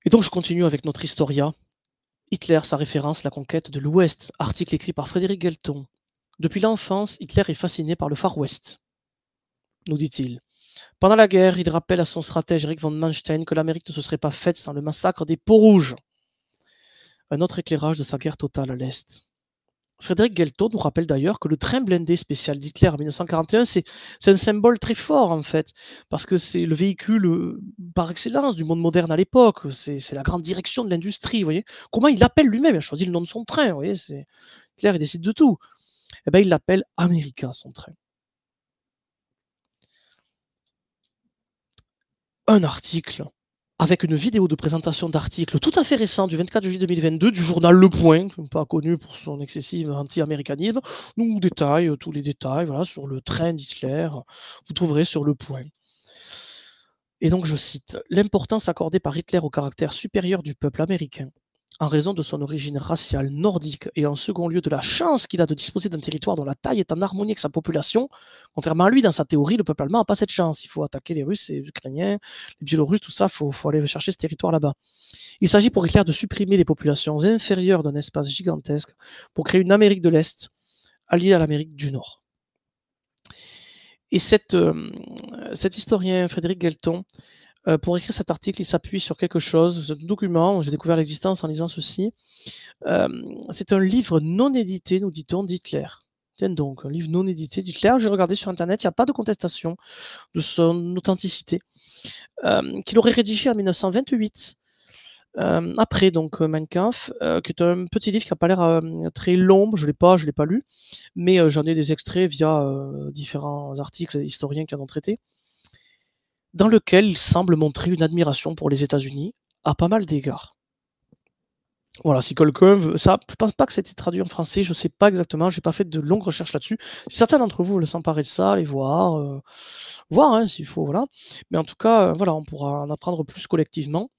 Et donc je continue avec notre historia Hitler, sa référence, la conquête de l'Ouest, article écrit par Frédéric Gelton. Depuis l'enfance, Hitler est fasciné par le Far West, nous dit-il. Pendant la guerre, il rappelle à son stratège Eric von Manstein que l'Amérique ne se serait pas faite sans le massacre des peaux rouges. Un autre éclairage de sa guerre totale à l'Est. Frédéric Gelton nous rappelle d'ailleurs que le train blindé spécial d'Hitler en 1941, c'est un symbole très fort en fait, parce que c'est le véhicule euh, par excellence du monde moderne à l'époque, c'est la grande direction de l'industrie, vous voyez. Comment il l'appelle lui-même, il a choisi le nom de son train, vous voyez, Hitler il décide de tout. Eh bien, il l'appelle America son train. Un article avec une vidéo de présentation d'articles tout à fait récent du 24 juillet 2022 du journal Le Point, pas connu pour son excessif anti-américanisme, nous détaille euh, tous les détails voilà, sur le train d'Hitler. Vous trouverez sur Le Point. Et donc je cite, L'importance accordée par Hitler au caractère supérieur du peuple américain en raison de son origine raciale nordique et en second lieu de la chance qu'il a de disposer d'un territoire dont la taille est en harmonie avec sa population. Contrairement à lui, dans sa théorie, le peuple allemand n'a pas cette chance. Il faut attaquer les Russes, et les Ukrainiens, les Biélorusses, tout ça, il faut, aller chercher ce territoire là-bas. Il s'agit pour Éclair de supprimer les populations inférieures d'un espace gigantesque pour créer une Amérique de l'Est alliée à l'Amérique du Nord. Et euh, cet historien, Frédéric Gelton. Euh, pour écrire cet article, il s'appuie sur quelque chose, ce document, j'ai découvert l'existence en lisant ceci. Euh, c'est un livre non édité, nous dit-on, d'Hitler. Tiens donc, un livre non édité d'Hitler. J'ai regardé sur Internet, il n'y a pas de contestation de son authenticité. Euh, qu'il aurait rédigé en 1928. après, donc, Mein Kampf, qui est un petit livre qui n'a pas l'air très long, je ne l'ai pas, je l'ai pas lu, mais j'en ai des extraits via différents articles historiens qui en ont traité dans lequel il semble montrer une admiration pour les États-Unis à pas mal d'égards. Voilà, si quelqu'un veut ça, je pense pas que c'était traduit en français, je sais pas exactement, j'ai pas fait de longues recherches là-dessus. Si certains d'entre vous veulent s'emparer de ça, allez voir, euh, voir hein, s'il faut, voilà. Mais en tout cas, euh, voilà, on pourra en apprendre plus collectivement.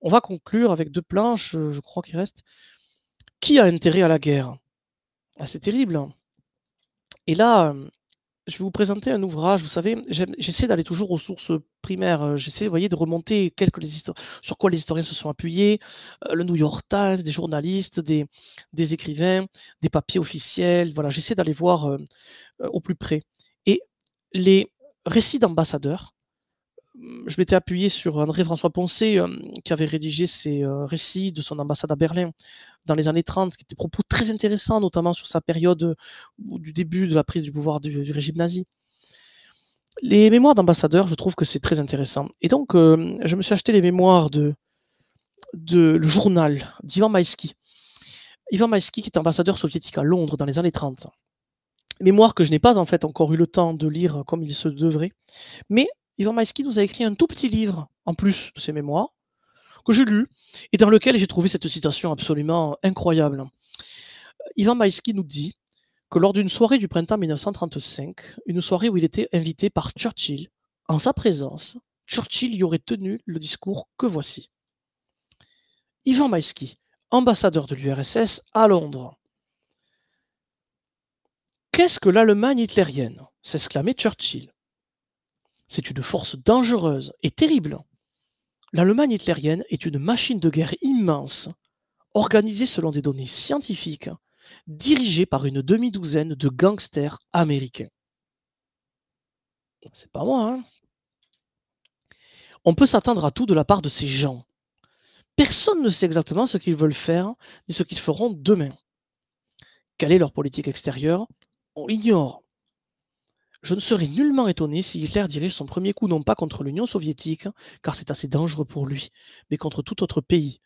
On va conclure avec deux planches, euh, je crois qu'il reste. Qui a intérêt à la guerre ah, C'est terrible. Hein. Et là, je vais vous présenter un ouvrage. Vous savez, j'essaie d'aller toujours aux sources primaires. Euh, j'essaie, vous voyez, de remonter quelques histoires, sur quoi les historiens se sont appuyés. Euh, le New York Times, des journalistes, des, écrivains, des papiers officiels. Voilà, j'essaie d'aller voir euh, au plus près. Et les récits d'ambassadeurs je m'étais appuyé sur André-François Poncé, euh, qui avait rédigé ses euh, récits de son ambassade à Berlin dans les années 30, qui étaient propos très intéressants, notamment sur sa période du début de la prise du pouvoir du, régime nazi. Les mémoires d'ambassadeurs, je trouve que c'est très intéressant. Et donc, euh, je me suis acheté les mémoires de, le journal d'Ivan Maïski. Ivan Maïski, qui est ambassadeur soviétique à Londres dans les années 30 mémoire que je n'ai pas en fait encore eu le temps de lire comme il se devrait, mais Ivan Maïski nous a écrit un tout petit livre en plus de ses mémoires que j'ai lu et dans lequel j'ai trouvé cette citation absolument incroyable. Euh, Ivan Maïski nous dit que lors d'une soirée du printemps 1935, une soirée où il était invité par Churchill, en sa présence, Churchill y aurait tenu le discours que voici. Ivan Maïski, ambassadeur de l'URSS à Londres. Qu'est-ce que l'Allemagne hitlérienne s'exclamait Churchill. C'est une force dangereuse et terrible. L'Allemagne hitlérienne est une machine de guerre immense, organisée selon des données scientifiques, dirigée par une demi-douzaine de gangsters américains. C'est pas moi, hein On peut s'attendre à tout de la part de ces gens. Personne ne sait exactement ce qu'ils veulent faire ni ce qu'ils feront demain. Quelle est leur politique extérieure On ignore. Je ne serais nullement étonné si Hitler dirige son premier coup non pas contre l'Union soviétique, car c'est assez dangereux pour lui, mais contre tout autre pays.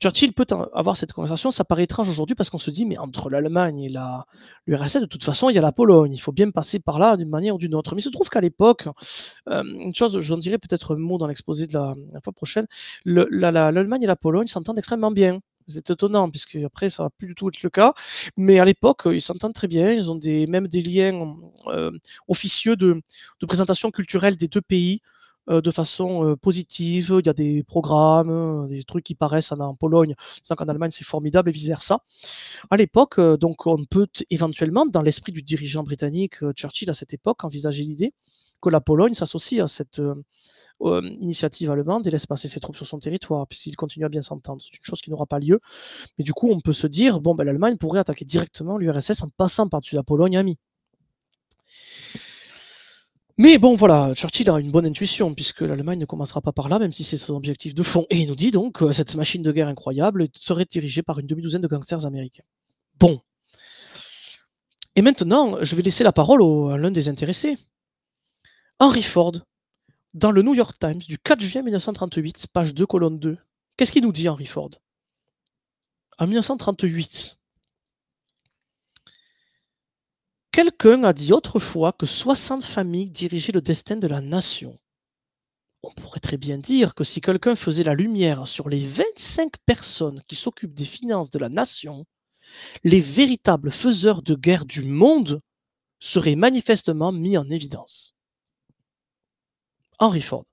Churchill peut avoir cette conversation, ça paraît étrange aujourd'hui parce qu'on se dit, mais entre l'Allemagne et la, l'URSS, de toute façon, il y a la Pologne, il faut bien passer par là d'une manière ou d'une autre. Mais il se trouve qu'à l'époque, euh, une chose, j'en dirai peut-être un mot dans l'exposé de la, fois prochaine, l'Allemagne et la Pologne s'entendent extrêmement bien c'est étonnant, puisque après, ça va plus du tout être le cas. Mais à l'époque, ils s'entendent très bien. Ils ont des, même des liens euh, officieux de, présentation culturelle des deux pays euh, de façon euh, positive. Il y a des programmes, des trucs qui paraissent en, en Pologne, sans qu'en Allemagne, c'est formidable et vice-versa. À l'époque, donc, on peut éventuellement, dans l'esprit du dirigeant britannique Churchill à cette époque, envisager l'idée que la Pologne s'associe à cette euh, euh, initiative allemande et laisse passer ses troupes sur son territoire, puisqu'il continue à bien s'entendre. C'est une chose qui n'aura pas lieu. Mais du coup, on peut se dire, bon, ben, l'Allemagne pourrait attaquer directement l'URSS en passant par-dessus la Pologne amie. Mais bon, voilà, Churchill a une bonne intuition, puisque l'Allemagne ne commencera pas par là, même si c'est son objectif de fond. Et il nous dit donc que cette machine de guerre incroyable serait dirigée par une demi-douzaine de gangsters américains. Bon. Et maintenant, je vais laisser la parole à l'un des intéressés, Henry Ford, dans le New York Times du 4 juillet 1938, page 2, colonne 2. Qu'est-ce qu'il nous dit, Henry Ford En 1938, quelqu'un a dit autrefois que 60 familles dirigeaient le destin de la nation. On pourrait très bien dire que si quelqu'un faisait la lumière sur les 25 personnes qui s'occupent des finances de la nation, les véritables faiseurs de guerre du monde seraient manifestement mis en évidence. Henry Ford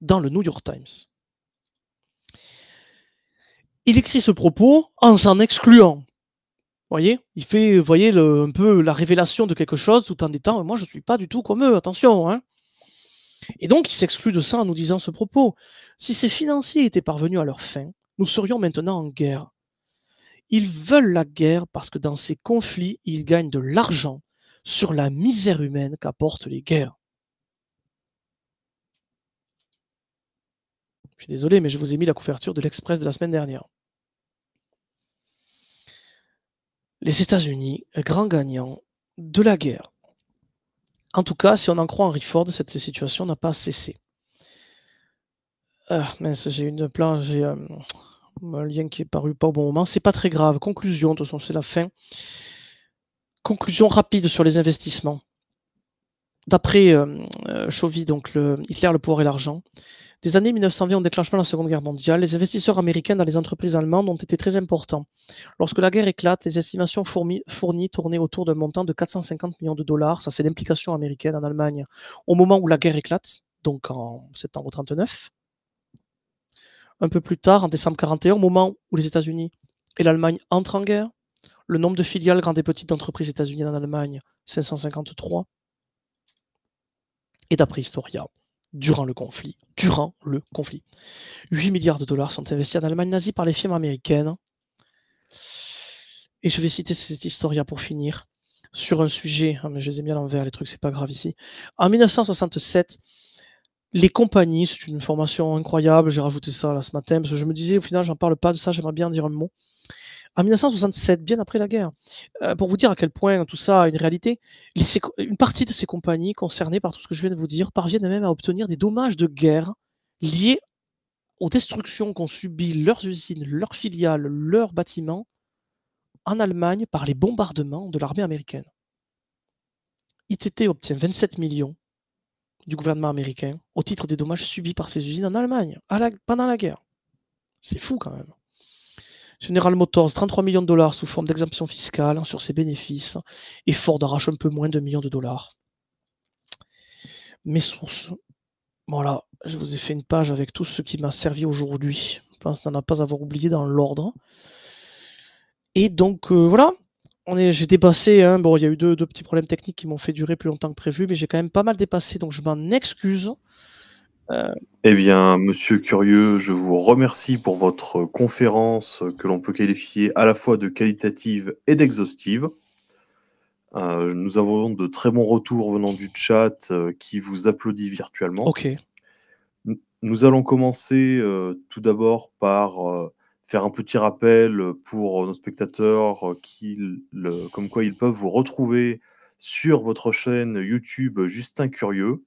dans le New York Times. Il écrit ce propos en s'en excluant. Voyez, il fait, voyez, un peu la révélation de quelque chose tout en étant, moi je ne suis pas du tout comme eux, attention. Hein. Et donc il s'exclut de ça en nous disant ce propos. Si ces financiers étaient parvenus à leur fin, nous serions maintenant en guerre. Ils veulent la guerre parce que dans ces conflits, ils gagnent de l'argent sur la misère humaine qu'apportent les guerres. Je suis désolé, mais je vous ai mis la couverture de l'Express de la semaine dernière. Les États-Unis, grand gagnant de la guerre. En tout cas, si on en croit Henry Ford, cette situation n'a pas cessé. Ah, mince, j'ai une j'ai euh, un lien qui est paru pas au bon moment. C'est pas très grave. Conclusion, de toute façon, c'est la fin. Conclusion rapide sur les investissements. D'après euh, euh, Chauvy, donc Hitler, le pouvoir et l'argent, des années 1920 au déclenchement de la Seconde Guerre mondiale, les investisseurs américains dans les entreprises allemandes ont été très importants. Lorsque la guerre éclate, les estimations fournies, tournaient autour d'un montant de 450 millions de dollars, ça c'est l'implication américaine en Allemagne, au moment où la guerre éclate, donc en septembre 39. Un peu plus tard, en décembre 41, au moment où les États-Unis et l'Allemagne entrent en guerre, le nombre de filiales grandes et petites entreprises états en Allemagne, 553. Et d'après Historia, durant le conflit. Durant le conflit. 8 milliards de dollars sont investis en Allemagne nazie par les firmes américaines. Et je vais citer cette historia pour finir sur un sujet, hein, mais je les ai mis à l'envers les trucs, c'est pas grave ici. En 1967, les compagnies, c'est une formation incroyable, j'ai rajouté ça là ce matin, parce que je me disais au final j'en parle pas de ça, j'aimerais bien dire un mot en 1967, bien après la guerre, euh, pour vous dire à quel point tout ça a une réalité, une partie de ces compagnies concernées par tout ce que je viens de vous dire parviennent même à obtenir des dommages de guerre liés aux destructions qu'ont subies leurs usines, leurs filiales, leurs bâtiments en Allemagne par les bombardements de l'armée américaine. ITT obtient 27 millions du gouvernement américain au titre des dommages subis par ces usines en Allemagne pendant la guerre. C'est fou quand même. General Motors, 33 millions de dollars sous forme d'exemption fiscale hein, sur ses bénéfices. Et Ford arrache un peu moins de millions de dollars. Mes sources. Voilà, je vous ai fait une page avec tout ce qui m'a servi aujourd'hui. Je pense n'en a pas avoir oublié dans l'ordre. Et donc euh, voilà, j'ai dépassé. Hein. Bon, il y a eu deux petits problèmes techniques qui m'ont fait durer plus longtemps que prévu, mais j'ai quand même pas mal dépassé, donc je m'en excuse. Euh, eh bien, monsieur Curieux, je vous remercie pour votre conférence que l'on peut qualifier à la fois de qualitative et d'exhaustive. Euh, nous avons de très bons retours venant du chat euh, qui vous applaudit virtuellement. Ok. nous allons commencer tout d'abord par faire un petit rappel pour nos spectateurs qui, comme quoi ils peuvent vous retrouver sur votre chaîne YouTube Justin Curieux.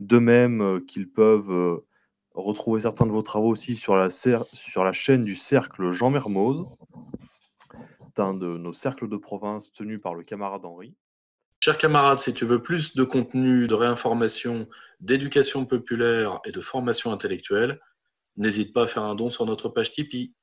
De même euh, qu'ils peuvent euh, retrouver certains de vos travaux aussi sur la, sur la chaîne du cercle Jean Mermoz, un de nos cercles de province tenus par le camarade Henri. Chers camarades, si tu veux plus de contenu, de réinformation, d'éducation populaire et de formation intellectuelle, n'hésite pas à faire un don sur notre page Tipeee.